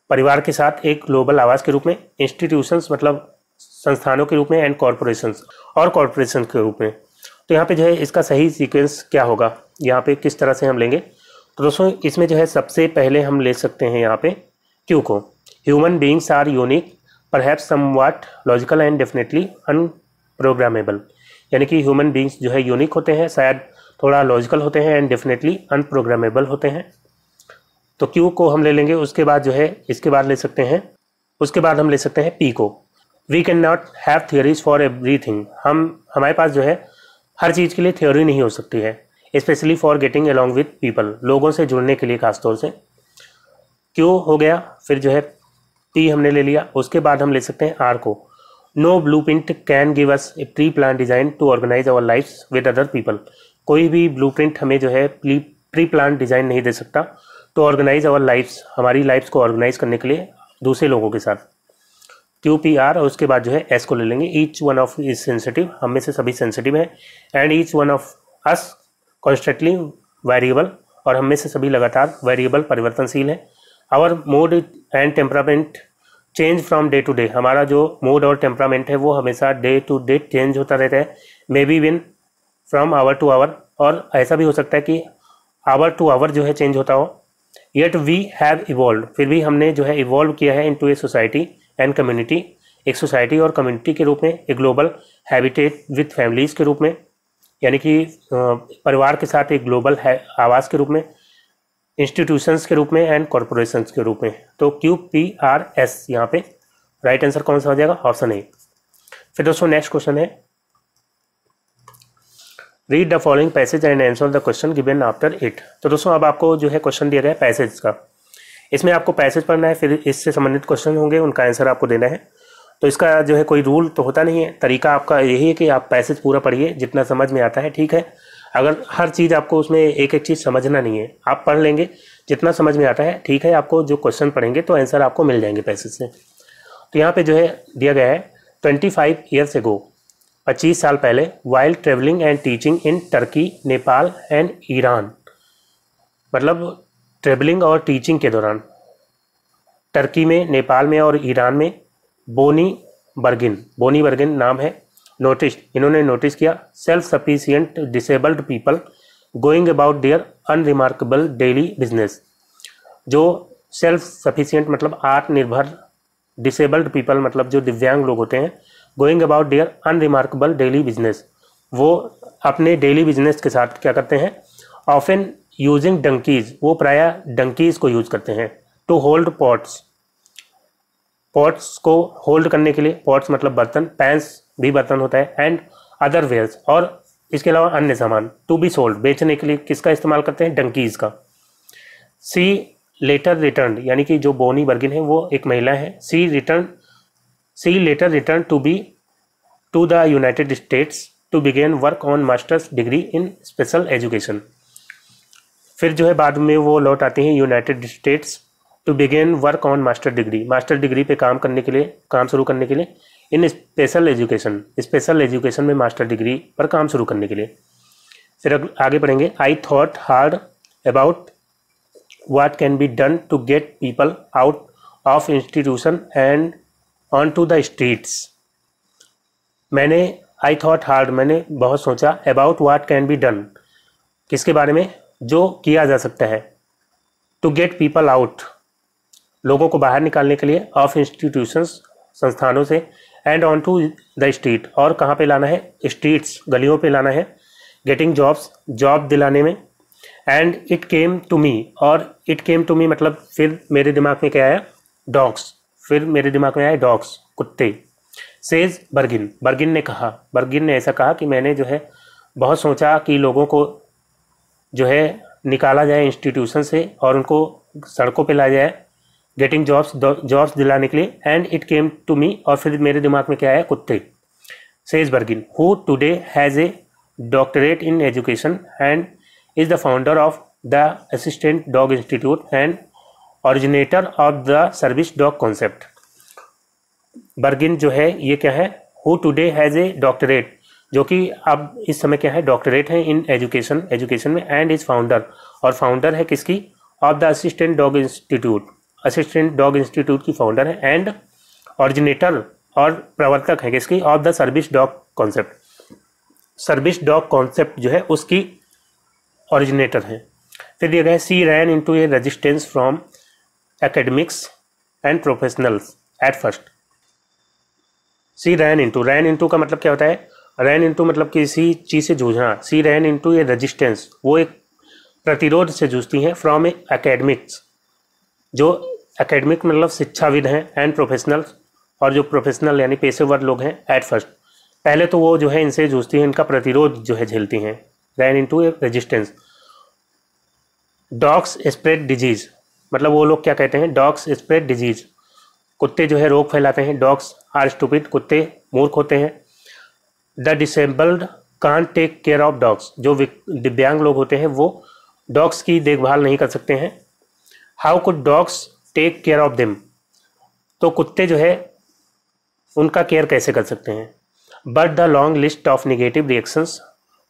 परिवार के साथ एक ग्लोबल आवास के रूप में इंस्टीट्यूशंस मतलब संस्थानों के रूप में एंड कॉरपोरेशंस और कॉरपोरेशन के रूप में तो यहाँ पे जो है इसका सही सीक्वेंस क्या होगा यहाँ पे किस तरह से हम लेंगे तो दोस्तों इसमें जो है सबसे पहले हम ले सकते हैं यहाँ पे क्यू को ह्यूमन बींग्स आर यूनिक पर have somewhat logical and definitely unprogrammable यानी कि ह्यूमन बींग्स जो है यूनिक होते हैं शायद थोड़ा लॉजिकल होते हैं एंड डेफिनेटली अनप्रोग्रामेबल होते हैं तो क्यू को हम ले लेंगे उसके बाद जो है इसके बाद ले सकते हैं उसके बाद हम ले सकते हैं पी को we can not have theories for every हम हमारे पास जो है हर चीज़ के लिए थ्योरी नहीं हो सकती है specially for getting along with people लोगों से जुड़ने के लिए खासतौर से क्यों हो गया फिर जो है टी हमने ले लिया उसके बाद हम ले सकते हैं आर को no blue print can give us a pre plan design to organise our life with other people कोई भी ब्लू प्रिंट हमें जो है प्री प्लान डिज़ाइन नहीं दे सकता टू ऑर्गेनाइज अवर लाइफ हमारी लाइफ को ऑर्गेनाइज करने के लिए दूसरे लोगों के साथ क्यू पी आर और उसके बाद जो है एस को ले लेंगे each one of is sensitive हम में से सभी सेंसिटिव है and each one of us constantly variable और हम में से सभी लगातार वेरिएबल परिवर्तनशील है our mood and temperament change from day to day हमारा जो मूड और टेम्परामेंट है वो हमेशा डे टू डे चेंज होता रहता है may be even from hour to hour और ऐसा भी हो सकता है कि आवर टू आवर जो है चेंज होता हो येट वी हैव इवॉल्व फिर भी हमने जो है इवॉल्व किया है into a society and community एक सोसाइटी और कम्युनिटी के रूप में एक ग्लोबल हैबिटेट विथ फैमिलीज़ के रूप में यानी कि परिवार के साथ एक ग्लोबल है आवास के रूप में इंस्टीट्यूशंस के रूप में एंड कॉरपोरेशन के रूप में तो क्यू पी आर एस यहाँ पे राइट आंसर कौन सा हो जाएगा ऑप्शन ए फिर दोस्तों नेक्स्ट क्वेश्चन है read the following passage and answer the question given after it तो दोस्तों अब आपको जो है क्वेश्चन दिया गया है पैसेज का इसमें आपको पैसेज पढ़ना है फिर इससे संबंधित क्वेश्चन होंगे उनका आंसर आपको देना है तो इसका जो है कोई रूल तो होता नहीं है तरीका आपका यही है कि आप पैसेज पूरा पढ़िए जितना समझ में आता है ठीक है अगर हर चीज़ आपको उसमें एक एक चीज़ समझना नहीं है आप पढ़ लेंगे जितना समझ में आता है ठीक है आपको जो क्वेश्चन पढ़ेंगे तो आंसर आपको मिल जाएंगे पैसे से तो यहाँ पे जो है दिया गया है ट्वेंटी फाइव ईयर्स एगो पच्चीस साल पहले while travelling and teaching in Turkey Nepal and Iran मतलब ट्रेवलिंग और टीचिंग के दौरान टर्की में नेपाल में और ईरान में बोनी बर्गिन बोनी बर्गिन नाम है नोटिस इन्होंने नोटिस किया self sufficient disabled people going about their unremarkable daily business जो सेल्फ सफिशियंट मतलब आत्मनिर्भर डिसेबल्ड पीपल मतलब जो दिव्यांग लोग होते हैं going about their unremarkable daily business वो अपने डेली बिजनेस के साथ क्या करते हैं ऑफेन यूजिंग डंकीज वो प्राय डंकीज को यूज करते हैं टू होल्ड पॉट्स पॉट्स को होल्ड करने के लिए पॉट्स मतलब बर्तन पैंस भी बर्तन होता है एंड अदर वेयर्स और इसके अलावा अन्य सामान टू बी सोल्ड बेचने के लिए किसका इस्तेमाल करते हैं डंकीज़ का सी लेटर रिटर्न यानी कि जो बोनी बर्गिन है वो एक महिला है she return she later return to be to the United States to begin work on masters degree in special education फिर जो है बाद में वो लौट आती हैं United States to begin work on master degree master degree पे काम करने के लिए काम शुरू करने के लिए in special education special education में मास्टर डिग्री पर काम शुरू करने के लिए फिर आगे पढ़ेंगे I thought hard about what can be done to get people out of institution and on to the streets मैंने आई थॉट हार्ड मैंने बहुत सोचा about what can be done किसके बारे में जो किया जा सकता है टू गेट पीपल आउट लोगों को बाहर निकालने के लिए ऑफ इंस्टीट्यूशंस संस्थानों से and on to the street और कहाँ पे लाना है स्ट्रीट्स गलियों पे लाना है गेटिंग जॉब्स जॉब दिलाने में and it came to me और इट केम टू मी मतलब फिर मेरे दिमाग में क्या आया डॉग्स फिर मेरे दिमाग में आया डॉग्स कुत्ते सेज बर्गिन बर्गिन ने कहा बर्गिन ने ऐसा कहा कि मैंने जो है बहुत सोचा कि लोगों को जो है निकाला जाए इंस्टीट्यूशन से और उनको सड़कों पे लाया जाए गेटिंग जॉब्स जॉब्स दिलाने के लिए and it came to me और फिर मेरे दिमाग में क्या आया कुत्ते says Bergin who today has a doctorate in education and is the founder of the Assistant dog Institute and originator of the service dog concept Bergin जो है ये क्या है who today has a doctorate जो कि अब इस समय क्या है डॉक्टरेट है इन एजुकेशन एजुकेशन में एंड इज फाउंडर और फाउंडर है किसकी of the Assistant dog Institute Assistant dog institute की फाउंडर है एंड ऑरिजिनेटर और प्रवर्तक है किसकी of the service dog concept service dog concept जो है उसकी ऑरिजिनेटर हैं फिर दिया गया है she ran into a resistance from academics and professionals at first she ran into ran into का मतलब क्या होता है रैन इंटू मतलब किसी चीज़ से जूझना सी रैन इंटू ए रेजिस्टेंस वो एक प्रतिरोध से जूझती हैं फ्रॉम ए एकेडमिक्स जो एकेडमिक मतलब शिक्षाविद हैं एंड प्रोफेशनल और जो प्रोफेशनल यानी पेशेवर लोग हैं एट फर्स्ट पहले तो वो जो है इनसे जूझती हैं इनका प्रतिरोध जो है झेलती हैं ran into a resistance dogs spread disease मतलब वो लोग क्या कहते हैं डॉग्स स्प्रेड डिजीज कुत्ते जो है रोग फैलाते हैं डॉग्स आर स्टूपिड कुत्ते मूर्ख होते हैं the disabled can't take care of dogs जो दिव्यांग लोग होते हैं वो डॉग्स की देखभाल नहीं कर सकते हैं how could dogs take care of them तो कुत्ते जो है उनका केयर कैसे कर सकते हैं but the long list of negative reactions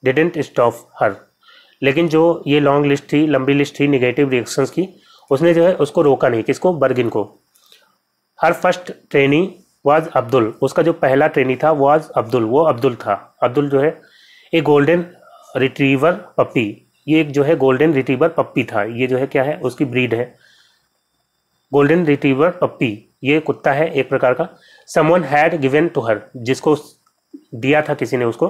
didn't stop her लेकिन जो ये लॉन्ग लिस्ट थी लंबी लिस्ट थी निगेटिव रिएक्शंस की उसने जो है उसको रोका नहीं किसको बर्गिन को her first trainee was Abdul उसका जो पहला ट्रेनी था वाज अब्दुल वो अब्दुल था अब्दुल जो है ए गोल्डन रिट्रीवर पपी ये एक जो है गोल्डन रिटीवर पप्पी था ये जो है क्या है उसकी ब्रीड है गोल्डन रिटीवर पप्पी ये कुत्ता है एक प्रकार का someone had given to her जिसको दिया था किसी ने उसको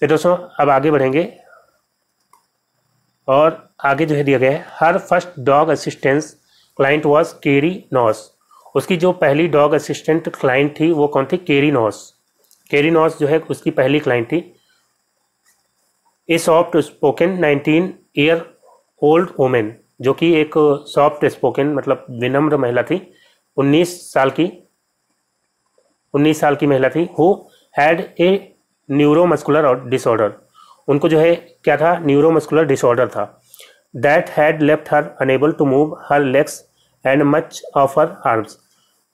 फिर दोस्तों अब आगे बढ़ेंगे और आगे जो है दिया गया है her first dog assistance client was Kerry Knaus उसकी जो पहली डॉग असिस्टेंट क्लाइंट थी वो कौन थी केरी नॉस केरी नॉस जो है उसकी पहली क्लाइंट थी a soft spoken nineteen year old women जो कि एक सॉफ्ट स्पोकन मतलब विनम्र महिला थी 19 साल की 19 साल की महिला थी who had a neuromuscular disorder उनको जो है क्या था न्यूरोमस्कुलर डिसऑर्डर था that had left her unable to move her legs and much of her arms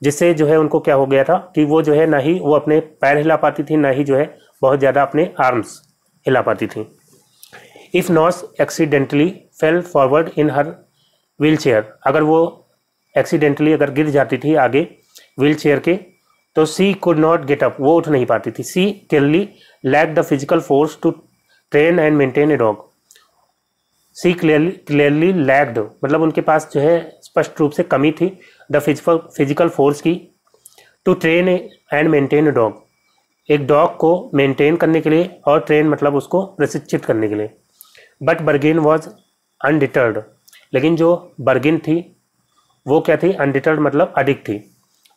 जिससे जो है उनको क्या हो गया था कि वो जो है ना ही वो अपने पैर हिला पाती थी ना ही जो है बहुत ज़्यादा अपने आर्म्स हिला पाती थी if Knaus accidentally fell forward in her wheelchair अगर वो एक्सीडेंटली अगर गिर जाती थी आगे व्हील चेयर के तो she could not get up वो उठ नहीं पाती थी she clearly lack the physical force to train and maintain a dog she clearly clearly lacked मतलब उनके पास जो है स्पष्ट रूप से कमी थी द फिजिकल फिजिकल फोर्स की to train and maintain dog एक डॉग को मेंटेन करने के लिए और ट्रेन मतलब उसको प्रशिक्षित करने के लिए बट बर्गिन वॉज अनडिटर्ड लेकिन जो बर्गिन थी वो क्या थी अनडिटर्ड मतलब अधिक थी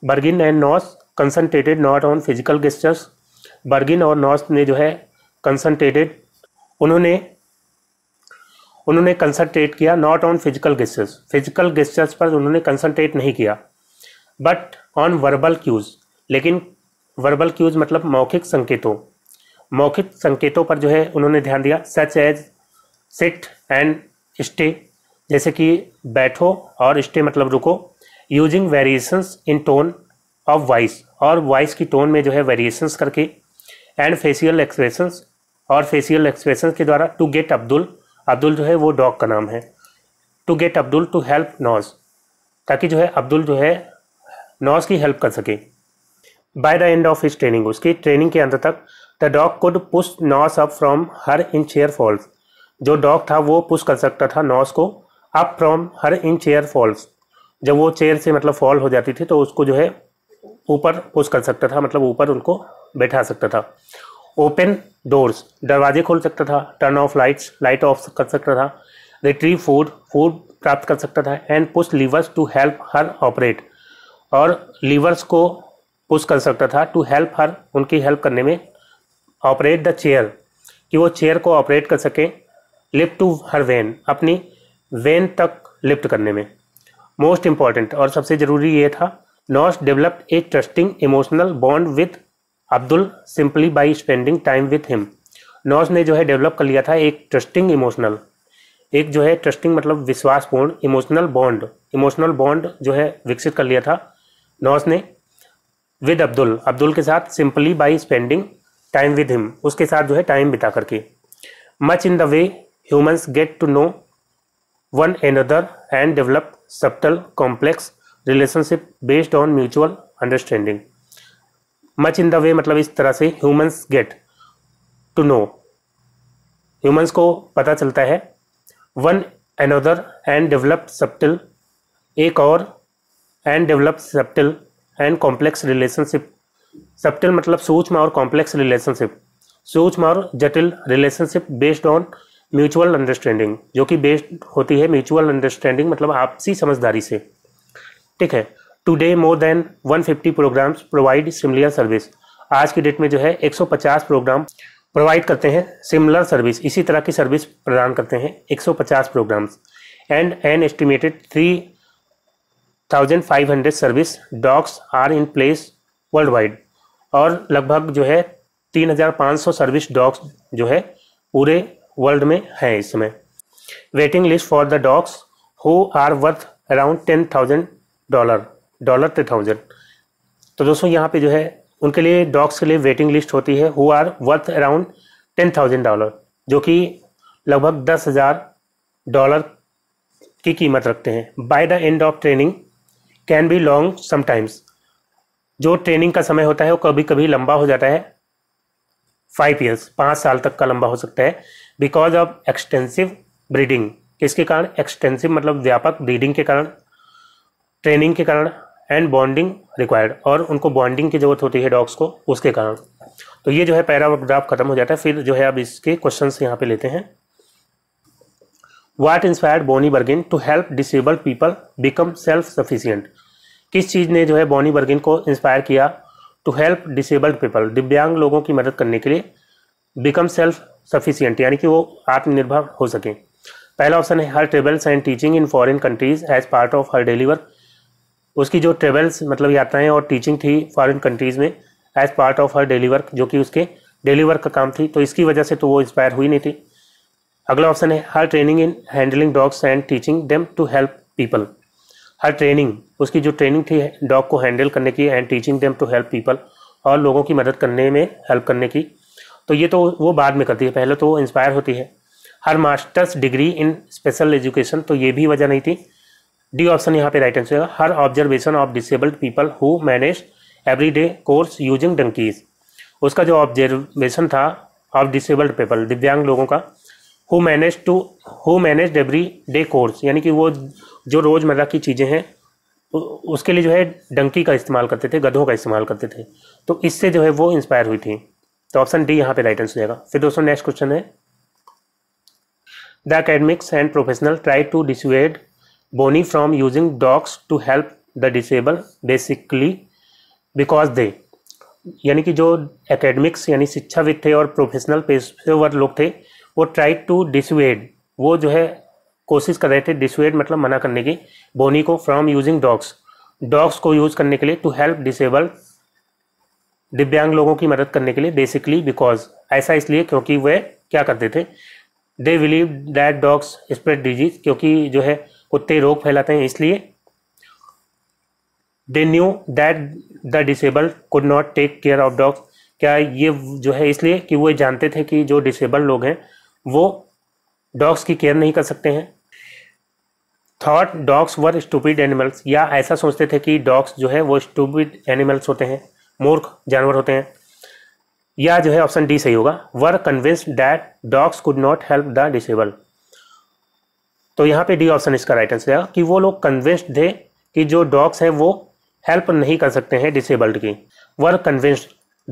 Bergin and Knaus concentrated not on physical gestures Bergin और नॉस ने जो है कंसनट्रेटेड उन्होंने उन्होंने कंसनट्रेट किया not on physical gestures physical gestures पर उन्होंने कंसनट्रेट नहीं किया बट ऑन वर्बल क्यूज लेकिन वर्बल क्यूज मतलब मौखिक संकेतों मौखिक संकेतों पर जो है उन्होंने ध्यान दिया such as sit and stay जैसे कि बैठो और स्टे मतलब रुको using variations in tone of voice और वॉइस की टोन में जो है वेरिएशंस करके एंड फेसियल एक्सप्रेशंस और फेशियल एक्सप्रेशंस के द्वारा टू गेट अब्दुल अब्दुल जो है वो डॉग का नाम है to get Abdul to help Knaus ताकि जो है अब्दुल जो है नॉज की हेल्प कर सके by the end of his training उसकी ट्रेनिंग के अंत तक the dog could push Knaus up from her in chair falls जो डॉग था वो पुश कर सकता था नॉस को up from her in chair falls जब वो चेयर से मतलब फॉल हो जाती थी तो उसको जो है ऊपर पुश कर सकता था मतलब ऊपर उनको बैठा सकता था ओपन डोर्स दरवाजे खोल सकता था turn off lights light off कर सकता था रिट्रीव फूड फूड प्राप्त कर सकता था and push levers to help her operate और लीवर्स को पुश कर सकता था टू हेल्प हर उनकी हेल्प करने में ऑपरेट द चेयर कि वो चेयर को ऑपरेट कर सकें लिफ्ट टू हर वैन अपनी वैन तक लिफ्ट करने में मोस्ट इम्पॉर्टेंट और सबसे ज़रूरी ये था Knaus developed a trusting emotional bond with Abdul simply by spending time with him Knaus ने जो है डेवलप कर लिया था एक ट्रस्टिंग इमोशनल एक जो है ट्रस्टिंग मतलब विश्वासपूर्ण इमोशनल बॉन्ड इमोशनल बॉन्ड जो है विकसित कर लिया था नॉस ने विद अब्दुल अब्दुल के साथ simply by spending time with him उसके साथ जो है टाइम बिता करके much in the way humans get to know one another and develop subtle complex relationship based on mutual understanding much in the way मतलब इस तरह से humans get to know humans को पता चलता है one another and develop subtle एक और and develop subtle and complex relationship subtle मतलब सूक्ष्म और कॉम्प्लेक्स रिलेशनशिप सूक्ष्म और जटिल relationship based on mutual understanding जो कि बेस्ड होती है म्यूचुअल अंडरस्टैंडिंग मतलब आपसी समझदारी से ठीक है today more than 150 programs provide similar service आज की डेट में जो है 150 प्रोग्राम प्रोवाइड करते हैं सिमिलर सर्विस इसी तरह की सर्विस प्रदान करते हैं 150 programs and an estimated 3,500 service dogs are in place worldwide और लगभग जो है 3,500 सर्विस डॉग्स जो है पूरे वर्ल्ड में है इस समय waiting list for the dogs who are worth around ten thousand dollar dollar ten thousand तो दोस्तों यहाँ पे जो है उनके लिए डॉग्स के लिए वेटिंग लिस्ट होती है who are worth around ten thousand dollar जो कि लगभग दस हज़ार डॉलर की कीमत रखते हैं by the end of training can be long sometimes जो ट्रेनिंग का समय होता है वो कभी कभी लंबा हो जाता है फाइव ईयर्स पाँच साल तक का लंबा हो सकता है बिकॉज ऑफ एक्सटेंसिव ब्रीडिंग किसके कारण एक्सटेंसिव मतलब व्यापक ब्रीडिंग के कारण ट्रेनिंग के कारण एंड बॉन्डिंग रिक्वायर्ड और उनको बॉन्डिंग की जरूरत होती है डॉग्स को उसके कारण तो ये जो है पैराग्राफ खत्म हो जाता है फिर जो है अब इसके क्वेश्चन यहाँ पे लेते हैं what inspired Bonnie Bergin to help disabled people become self sufficient किस चीज़ ने जो है बॉनी बर्गिन को इंस्पायर किया टू हेल्प डिसेबल्ड पीपल दिव्यांग लोगों की मदद करने के लिए बिकम सेल्फ सफिशियंट यानी कि वो आत्मनिर्भर हो सकें पहला ऑप्शन है her travels and teaching in foreign countries as part of her daily work उसकी जो ट्रेवल्स मतलब यात्राएं और टीचिंग थी फॉरेन कंट्रीज़ में as part of her daily work जो कि उसके डेली वर्क का काम थी तो इसकी वजह से तो वो इंस्पायर हुई नहीं थी अगला ऑप्शन है her training in handling dogs and teaching them to help people her training उसकी जो ट्रेनिंग थी डॉग को हैंडल करने की and teaching them to help people और लोगों की मदद करने में हेल्प करने की तो ये तो वो बाद में करती है पहले तो वो इंस्पायर होती है her master's degree in special education तो ये भी वजह नहीं थी डी ऑप्शन यहाँ पे राइट आंसर होगा her observation of disabled people who manage every day chores using donkeys उसका जो ऑब्जर्वेशन था ऑफ डिसेबल्ड पीपल दिव्यांग लोगों का who manage to who manage every day chores यानी कि वो जो रोज़मर्रा की चीज़ें हैं उसके लिए जो है डंकी का इस्तेमाल करते थे गधों का इस्तेमाल करते थे तो इससे जो है वो इंस्पायर हुई थी तो ऑप्शन डी यहाँ पे राइट आंसर जाएगा फिर दोस्तों नेक्स्ट क्वेश्चन है the academics and professional try to dissuade Bonnie from using dogs to help the disable basically because they यानी कि जो एकेडमिक्स यानी शिक्षाविद थे और प्रोफेशनल पेशेवर लोग थे वो ट्राई टू डिसुएड वो जो है कोशिश कर रहे थे डिसुएड मतलब मना करने की बोनी को फ्रॉम यूजिंग डॉग्स डॉग्स को यूज़ करने के लिए टू हेल्प डिसेबल दिव्यांग लोगों की मदद करने के लिए बेसिकली बिकॉज ऐसा इसलिए क्योंकि वे क्या करते थे they believe that dogs spread disease क्योंकि जो है कुत्ते रोग फैलाते हैं इसलिए they knew that the disable could not take care of dogs क्या ये जो है इसलिए कि वो जानते थे कि जो डिसेबल लोग हैं वो डॉग्स की केयर नहीं कर सकते हैं thought dogs were stupid animals या ऐसा सोचते थे कि डॉग्स जो है वो स्टूपिड एनिमल्स होते हैं मूर्ख जानवर होते हैं या जो है ऑप्शन डी सही होगा were convinced that dogs could not help the disable तो यहाँ पे डी ऑप्शन इसका राइट आंसर रहेगा कि वो लोग कन्विंस्ड थे कि जो डॉग्स हैं वो हेल्प नहीं कर सकते हैं डिसेबल्ड की were convinced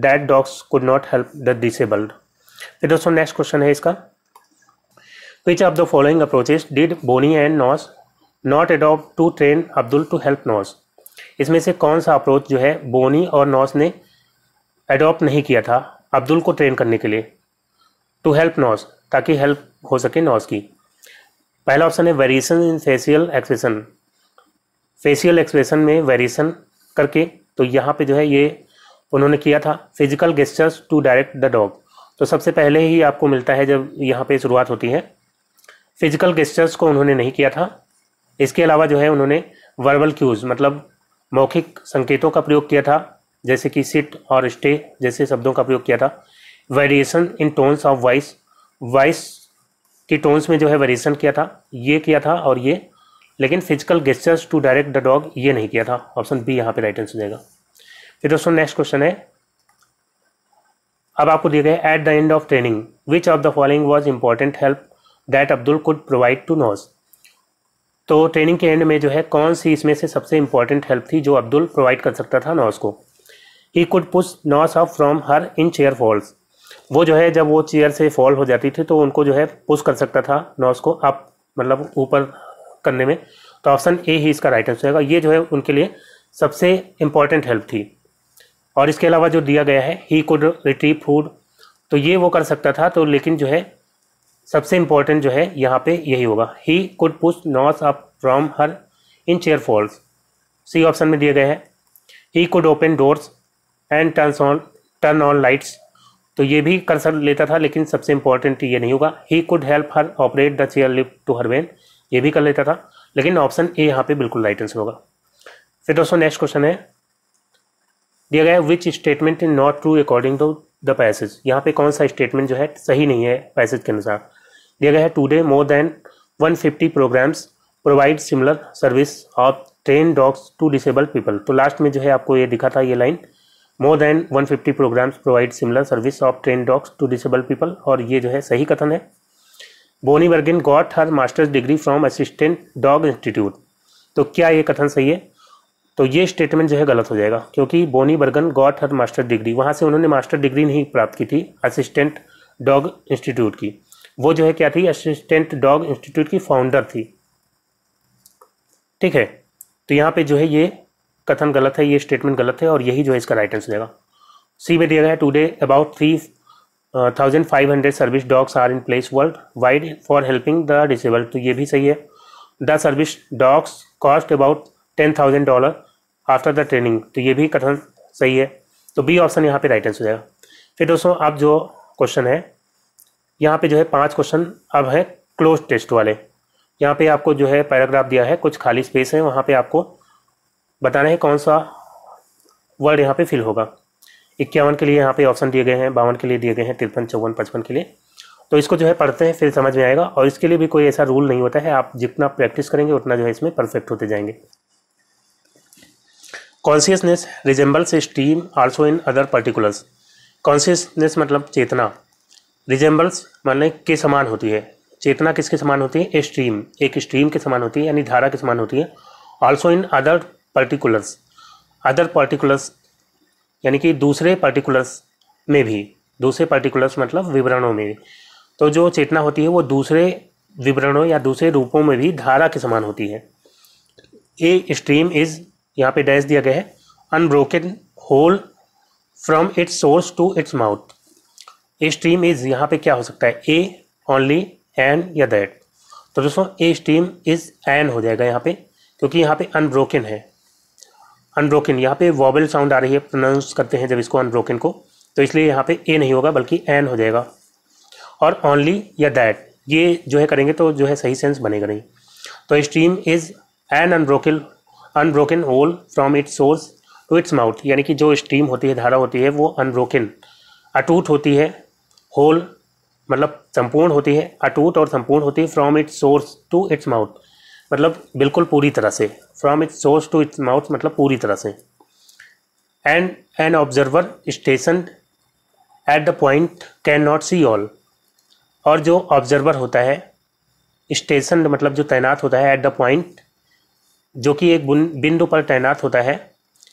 that dogs could not help the disabled फिर दोस्तों नेक्स्ट क्वेश्चन है इसका which of the following approaches did Bonnie and Knaus not adopt to train Abdul to help Knaus इसमें से कौन सा अप्रोच जो है बोनी और नॉस ने एडॉप्ट नहीं किया था अब्दुल को ट्रेन करने के लिए टू हेल्प नॉस ताकि हेल्प हो सके नॉस की पहला ऑप्शन है variation in facial expression facial expression में वेरिएशन करके तो यहाँ पे जो है ये उन्होंने किया था physical gestures to direct the dog तो सबसे पहले ही आपको मिलता है जब यहाँ पे शुरुआत होती है फिजिकल गेस्टर्स को उन्होंने नहीं किया था इसके अलावा जो है उन्होंने वर्बल क्यूज़ मतलब मौखिक संकेतों का प्रयोग किया था जैसे कि सिट और स्टे जैसे शब्दों का प्रयोग किया था variation in tones of voice voice की टोन्स में जो है वेरिएशन किया था ये किया था और ये लेकिन physical gestures to direct the dog ये नहीं किया था ऑप्शन बी यहाँ पे राइट आंसर जाएगा फिर दोस्तों नेक्स्ट क्वेश्चन है अब आपको दिए गए at the end of training which of the following was important help that Abdul could provide to Knaus तो ट्रेनिंग के एंड में जो है कौन सी इसमें से सबसे इंपॉर्टेंट हेल्प थी जो अब्दुल प्रोवाइड कर सकता था नॉस को he could push Knaus off from her in chair falls वो जो है जब वो चेयर से फॉल हो जाती थी तो उनको जो है पुश कर सकता था नॉस को अप मतलब ऊपर करने में तो ऑप्शन ए ही इसका राइट आंसर होगा ये जो है उनके लिए सबसे इम्पॉर्टेंट हेल्प थी और इसके अलावा जो दिया गया है ही कुड रिट्रीव फूड तो ये वो कर सकता था तो लेकिन जो है सबसे इम्पोर्टेंट जो है यहाँ पे यही होगा he could push Knaus up from her in chair falls C option में दिए गए हैं he could open doors and turn on turn on lights तो ये भी कंसर लेता था लेकिन सबसे इम्पोर्टेंट ये नहीं होगा he could help her operate the chair lift to her van ये भी कर लेता था लेकिन ऑप्शन ए यहाँ पे बिल्कुल राइट आंसर होगा फिर दोस्तों नेक्स्ट क्वेश्चन है दिया गया which statement is not true according to the passage यहाँ पे कौन सा स्टेटमेंट जो है सही नहीं है पैसेज के अनुसार दिया गया है today more than 150 programs provide similar service of train dogs to disable people तो लास्ट में जो है आपको ये दिखा था ये line more than 150 programs provide similar service of train dogs to disable people और ये जो है सही कथन है Bonnie Bergin got her master's degree from assistant dog institute तो क्या ये कथन सही है तो ये स्टेटमेंट जो है गलत हो जाएगा क्योंकि Bonnie Bergin got her master degree वहाँ से उन्होंने मास्टर डिग्री नहीं प्राप्त की थी असिस्टेंट डॉग इंस्टीट्यूट की वो जो है क्या थी असिस्टेंट डॉग इंस्टीट्यूट की फाउंडर थी ठीक है तो यहाँ पे जो है ये कथन गलत है ये स्टेटमेंट गलत है और यही जो है इसका राइट आंसर देगा सी में दिया गया है today about three thousand five hundred service dogs are in place worldwide for helping the disabled तो ये भी सही है the service dogs cost about ten thousand dollar after the training तो ये भी कथन सही है तो बी ऑप्शन यहाँ पे राइट आंसर हो जाएगा फिर दोस्तों अब जो क्वेश्चन है यहाँ पे जो है पांच क्वेश्चन अब है क्लोज टेस्ट वाले यहाँ पे आपको जो है पैराग्राफ दिया है कुछ खाली स्पेस है वहाँ पे आपको बताना है कौन सा वर्ड यहाँ पे फिल होगा इक्यावन के लिए यहाँ पे ऑप्शन दिए गए हैं बावन के लिए दिए गए हैं तिरपन चौवन पचपन के लिए तो इसको जो है पढ़ते हैं फिर समझ में आएगा और इसके लिए भी कोई ऐसा रूल नहीं होता है आप जितना प्रैक्टिस करेंगे उतना जो है इसमें परफेक्ट होते जाएंगे consciousness resembles stream also in other particulars consciousness मतलब चेतना रिजेंबल्स माने के समान होती है चेतना किसके समान होती है ए स्ट्रीम एक स्ट्रीम के समान होती है यानी धारा के समान होती है also in other particulars other particulars यानी कि दूसरे पर्टिकुलर्स में भी दूसरे पर्टिकुलर्स मतलब विवरणों में तो जो चेतना होती है वो दूसरे विवरणों या दूसरे रूपों में भी धारा के समान होती है ए स्ट्रीम इज यहाँ पे डैश दिया गया है unbroken whole from its source to its mouth a stream is यहाँ पे क्या हो सकता है ए ओनली एन या दैट तो दोस्तों ए स्ट्रीम इज एन हो जाएगा यहाँ पे क्योंकि यहाँ पे अनब्रोकन है अनब्रोकन यहाँ पे वॉबल साउंड आ रही है प्रोनाउंस करते हैं जब इसको अनब्रोकन को तो इसलिए यहाँ पे ए नहीं होगा बल्कि एन हो जाएगा और ओनली या दैट ये जो है करेंगे तो जो है सही सेंस बनेगा नहीं तो stream is an unbroken unbroken whole from its source to its mouth यानी कि जो स्ट्रीम होती है धारा होती है वो अनब्रोकन अटूट होती है होल मतलब संपूर्ण होती है अटूट और संपूर्ण होती है from its source to its mouth मतलब बिल्कुल पूरी तरह से from its source to its mouth मतलब पूरी तरह से and an observer station at the point can not see all और जो ऑब्जर्वर होता है स्टेशन मतलब जो तैनात होता है एट द पॉइंट जो कि एक बिंदु पर तैनात होता है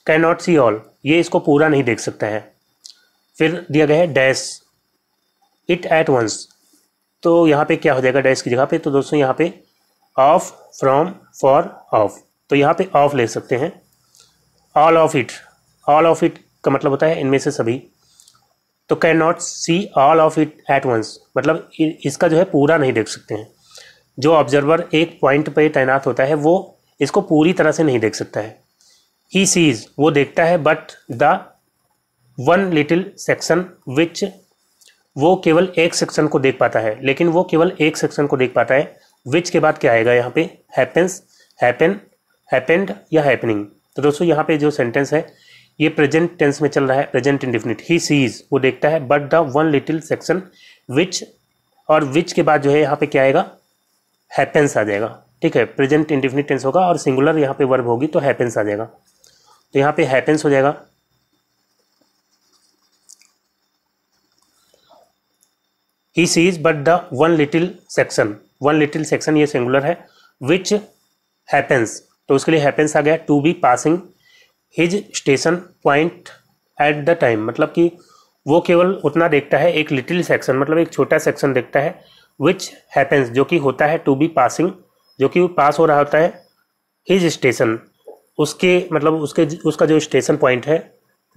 कैन नॉट सी ऑल ये इसको पूरा नहीं देख सकता है फिर दिया गया है डैश इट एट वंस तो यहाँ पे क्या हो जाएगा डैश की जगह पे तो दोस्तों यहाँ पे ऑफ फ्रॉम फॉर ऑफ तो यहाँ पे ऑफ ले सकते हैं all of it all of it का मतलब होता है इनमें से सभी तो can not see all of it at once मतलब इसका जो है पूरा नहीं देख सकते हैं जो ऑब्जर्वर एक पॉइंट पे तैनात होता है वो इसको पूरी तरह से नहीं देख सकता है ही सीज वो देखता है but the one little section which वो केवल एक सेक्शन को देख पाता है लेकिन वो केवल एक सेक्शन को देख पाता है विच के बाद क्या आएगा यहाँ पे हैपेंस हैपन हैपेंड या हैपनिंग तो दोस्तों यहाँ पे जो सेंटेंस है ये प्रेजेंट टेंस में चल रहा है प्रेजेंट इंडिफिनिट ही सीज वो देखता है but the one little section which और विच के बाद जो है यहाँ पे क्या आएगा हैपेंस आ जाएगा ठीक है प्रेजेंट इंडिफिनिट टेंस होगा और सिंगुलर यहाँ पे वर्ब होगी तो हैपेंस आ जाएगा तो यहाँ पे हैपेंस हो जाएगा he sees but the one little section one little section ये सिंगुलर है विच हैपेंस तो उसके लिए हैपेंस आ गया to be passing his station point at the time मतलब कि वो केवल उतना देखता है एक लिटिल सेक्शन मतलब एक छोटा सेक्शन देखता है विच हैपेंस जो कि होता है टू बी पासिंग जो कि पास हो रहा होता है हिज स्टेशन उसके मतलब उसके उसका जो स्टेशन पॉइंट है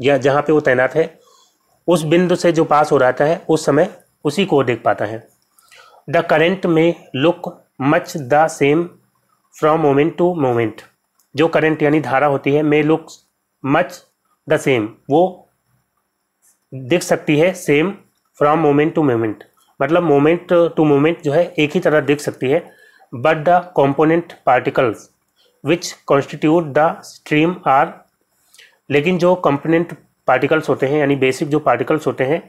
या जहाँ पे वो तैनात है उस बिंदु से जो पास हो रहा है उस समय उसी को देख पाता है the current may look much the same from moment to moment जो करेंट यानी धारा होती है may look much the same वो दिख सकती है same from moment to moment मतलब मोमेंट टू मोमेंट जो है एक ही तरह दिख सकती है but the component particles which constitute the stream are लेकिन जो कंपोनेंट पार्टिकल्स होते हैं यानी बेसिक जो पार्टिकल्स होते हैं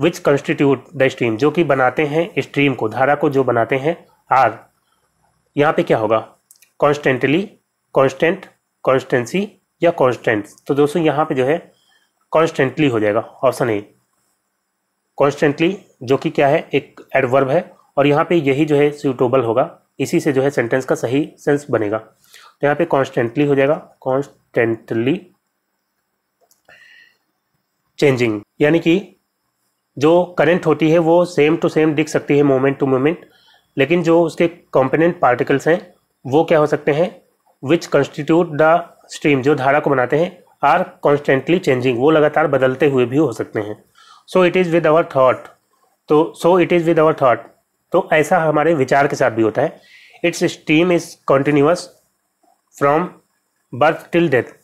विच कंस्टिट्यूट द स्ट्रीम जो कि बनाते हैं स्ट्रीम को धारा को जो बनाते हैं आर यहाँ पे क्या होगा कॉन्स्टेंटली कॉन्स्टेंट कॉन्स्टेंसी या कॉन्स्टेंट तो दोस्तों यहाँ पे जो है कॉन्स्टेंटली हो जाएगा ऑप्शन ए कॉन्स्टेंटली जो कि क्या है एक एडवर्ब है और यहाँ पे यही जो है सूटेबल होगा इसी से जो है सेंटेंस का सही सेंस बनेगा तो यहाँ पे कॉन्स्टेंटली हो जाएगा कॉन्स्टेंटली चेंजिंग यानी कि जो करंट होती है वो सेम टू सेम दिख सकती है मोमेंट टू मोमेंट लेकिन जो उसके कॉम्पोनेंट पार्टिकल्स हैं वो क्या हो सकते हैं विच कंस्टिट्यूट द स्ट्रीम जो धारा को बनाते हैं आर कॉन्स्टेंटली चेंजिंग वो लगातार बदलते हुए भी हो सकते हैं so it is with our thought तो so it is with our thought तो ऐसा हमारे विचार के साथ भी होता है its stream is continuous from birth till death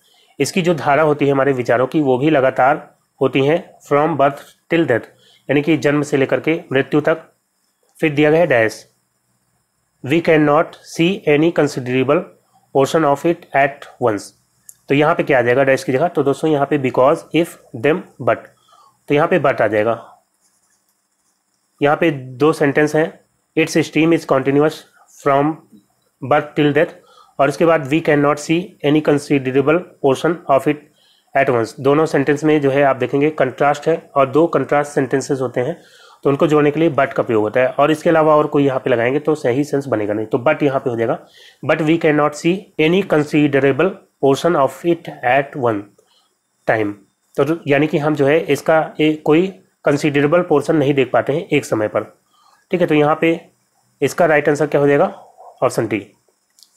इसकी जो धारा होती है हमारे विचारों की वो भी लगातार होती हैं फ्रॉम बर्थ टिल डेथ यानी कि जन्म से लेकर के मृत्यु तक फिर दिया गया है dash we can not see any considerable portion of it at once तो यहाँ पे क्या आ जाएगा डैश की जगह तो दोस्तों यहाँ पे बिकॉज इफ देम बट तो यहाँ पे बट आ जाएगा यहाँ पे दो सेंटेंस हैं its stream is continuous from birth till death और इसके बाद we can not see any considerable portion of it at once दोनों सेंटेंस में जो है आप देखेंगे कंट्रास्ट है और दो कंट्रास्ट सेंटेंसेज होते हैं तो उनको जोड़ने के लिए बट का प्रयोग होता है और इसके अलावा और कोई यहाँ पे लगाएंगे तो सही सेंस बनेगा नहीं तो बट यहाँ पे हो जाएगा but we can not see any considerable portion of it at one time तो यानी कि हम जो है इसका ए, कोई कंसिडरेबल पोर्सन नहीं देख पाते हैं एक समय पर ठीक है तो यहाँ पे इसका राइट आंसर क्या हो जाएगा ऑप्शन डी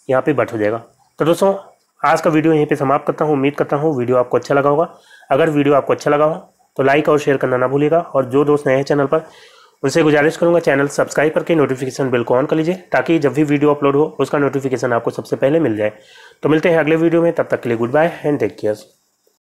यहाँ पे बट हो जाएगा तो दोस्तों आज का वीडियो यहीं पे समाप्त करता हूँ उम्मीद करता हूँ वीडियो आपको अच्छा लगा होगा अगर वीडियो आपको अच्छा लगा हो तो लाइक और शेयर करना ना भूलिएगा और जो दोस्त नए हैं चैनल पर उनसे गुजारिश करूँगा चैनल सब्सक्राइब करके नोटिफिकेशन बिल को ऑन कर लीजिए ताकि जब भी वीडियो अपलोड हो उसका नोटिफिकेशन आपको सबसे पहले मिल जाए तो मिलते हैं अगले वीडियो में तब तक के लिए goodbye and take care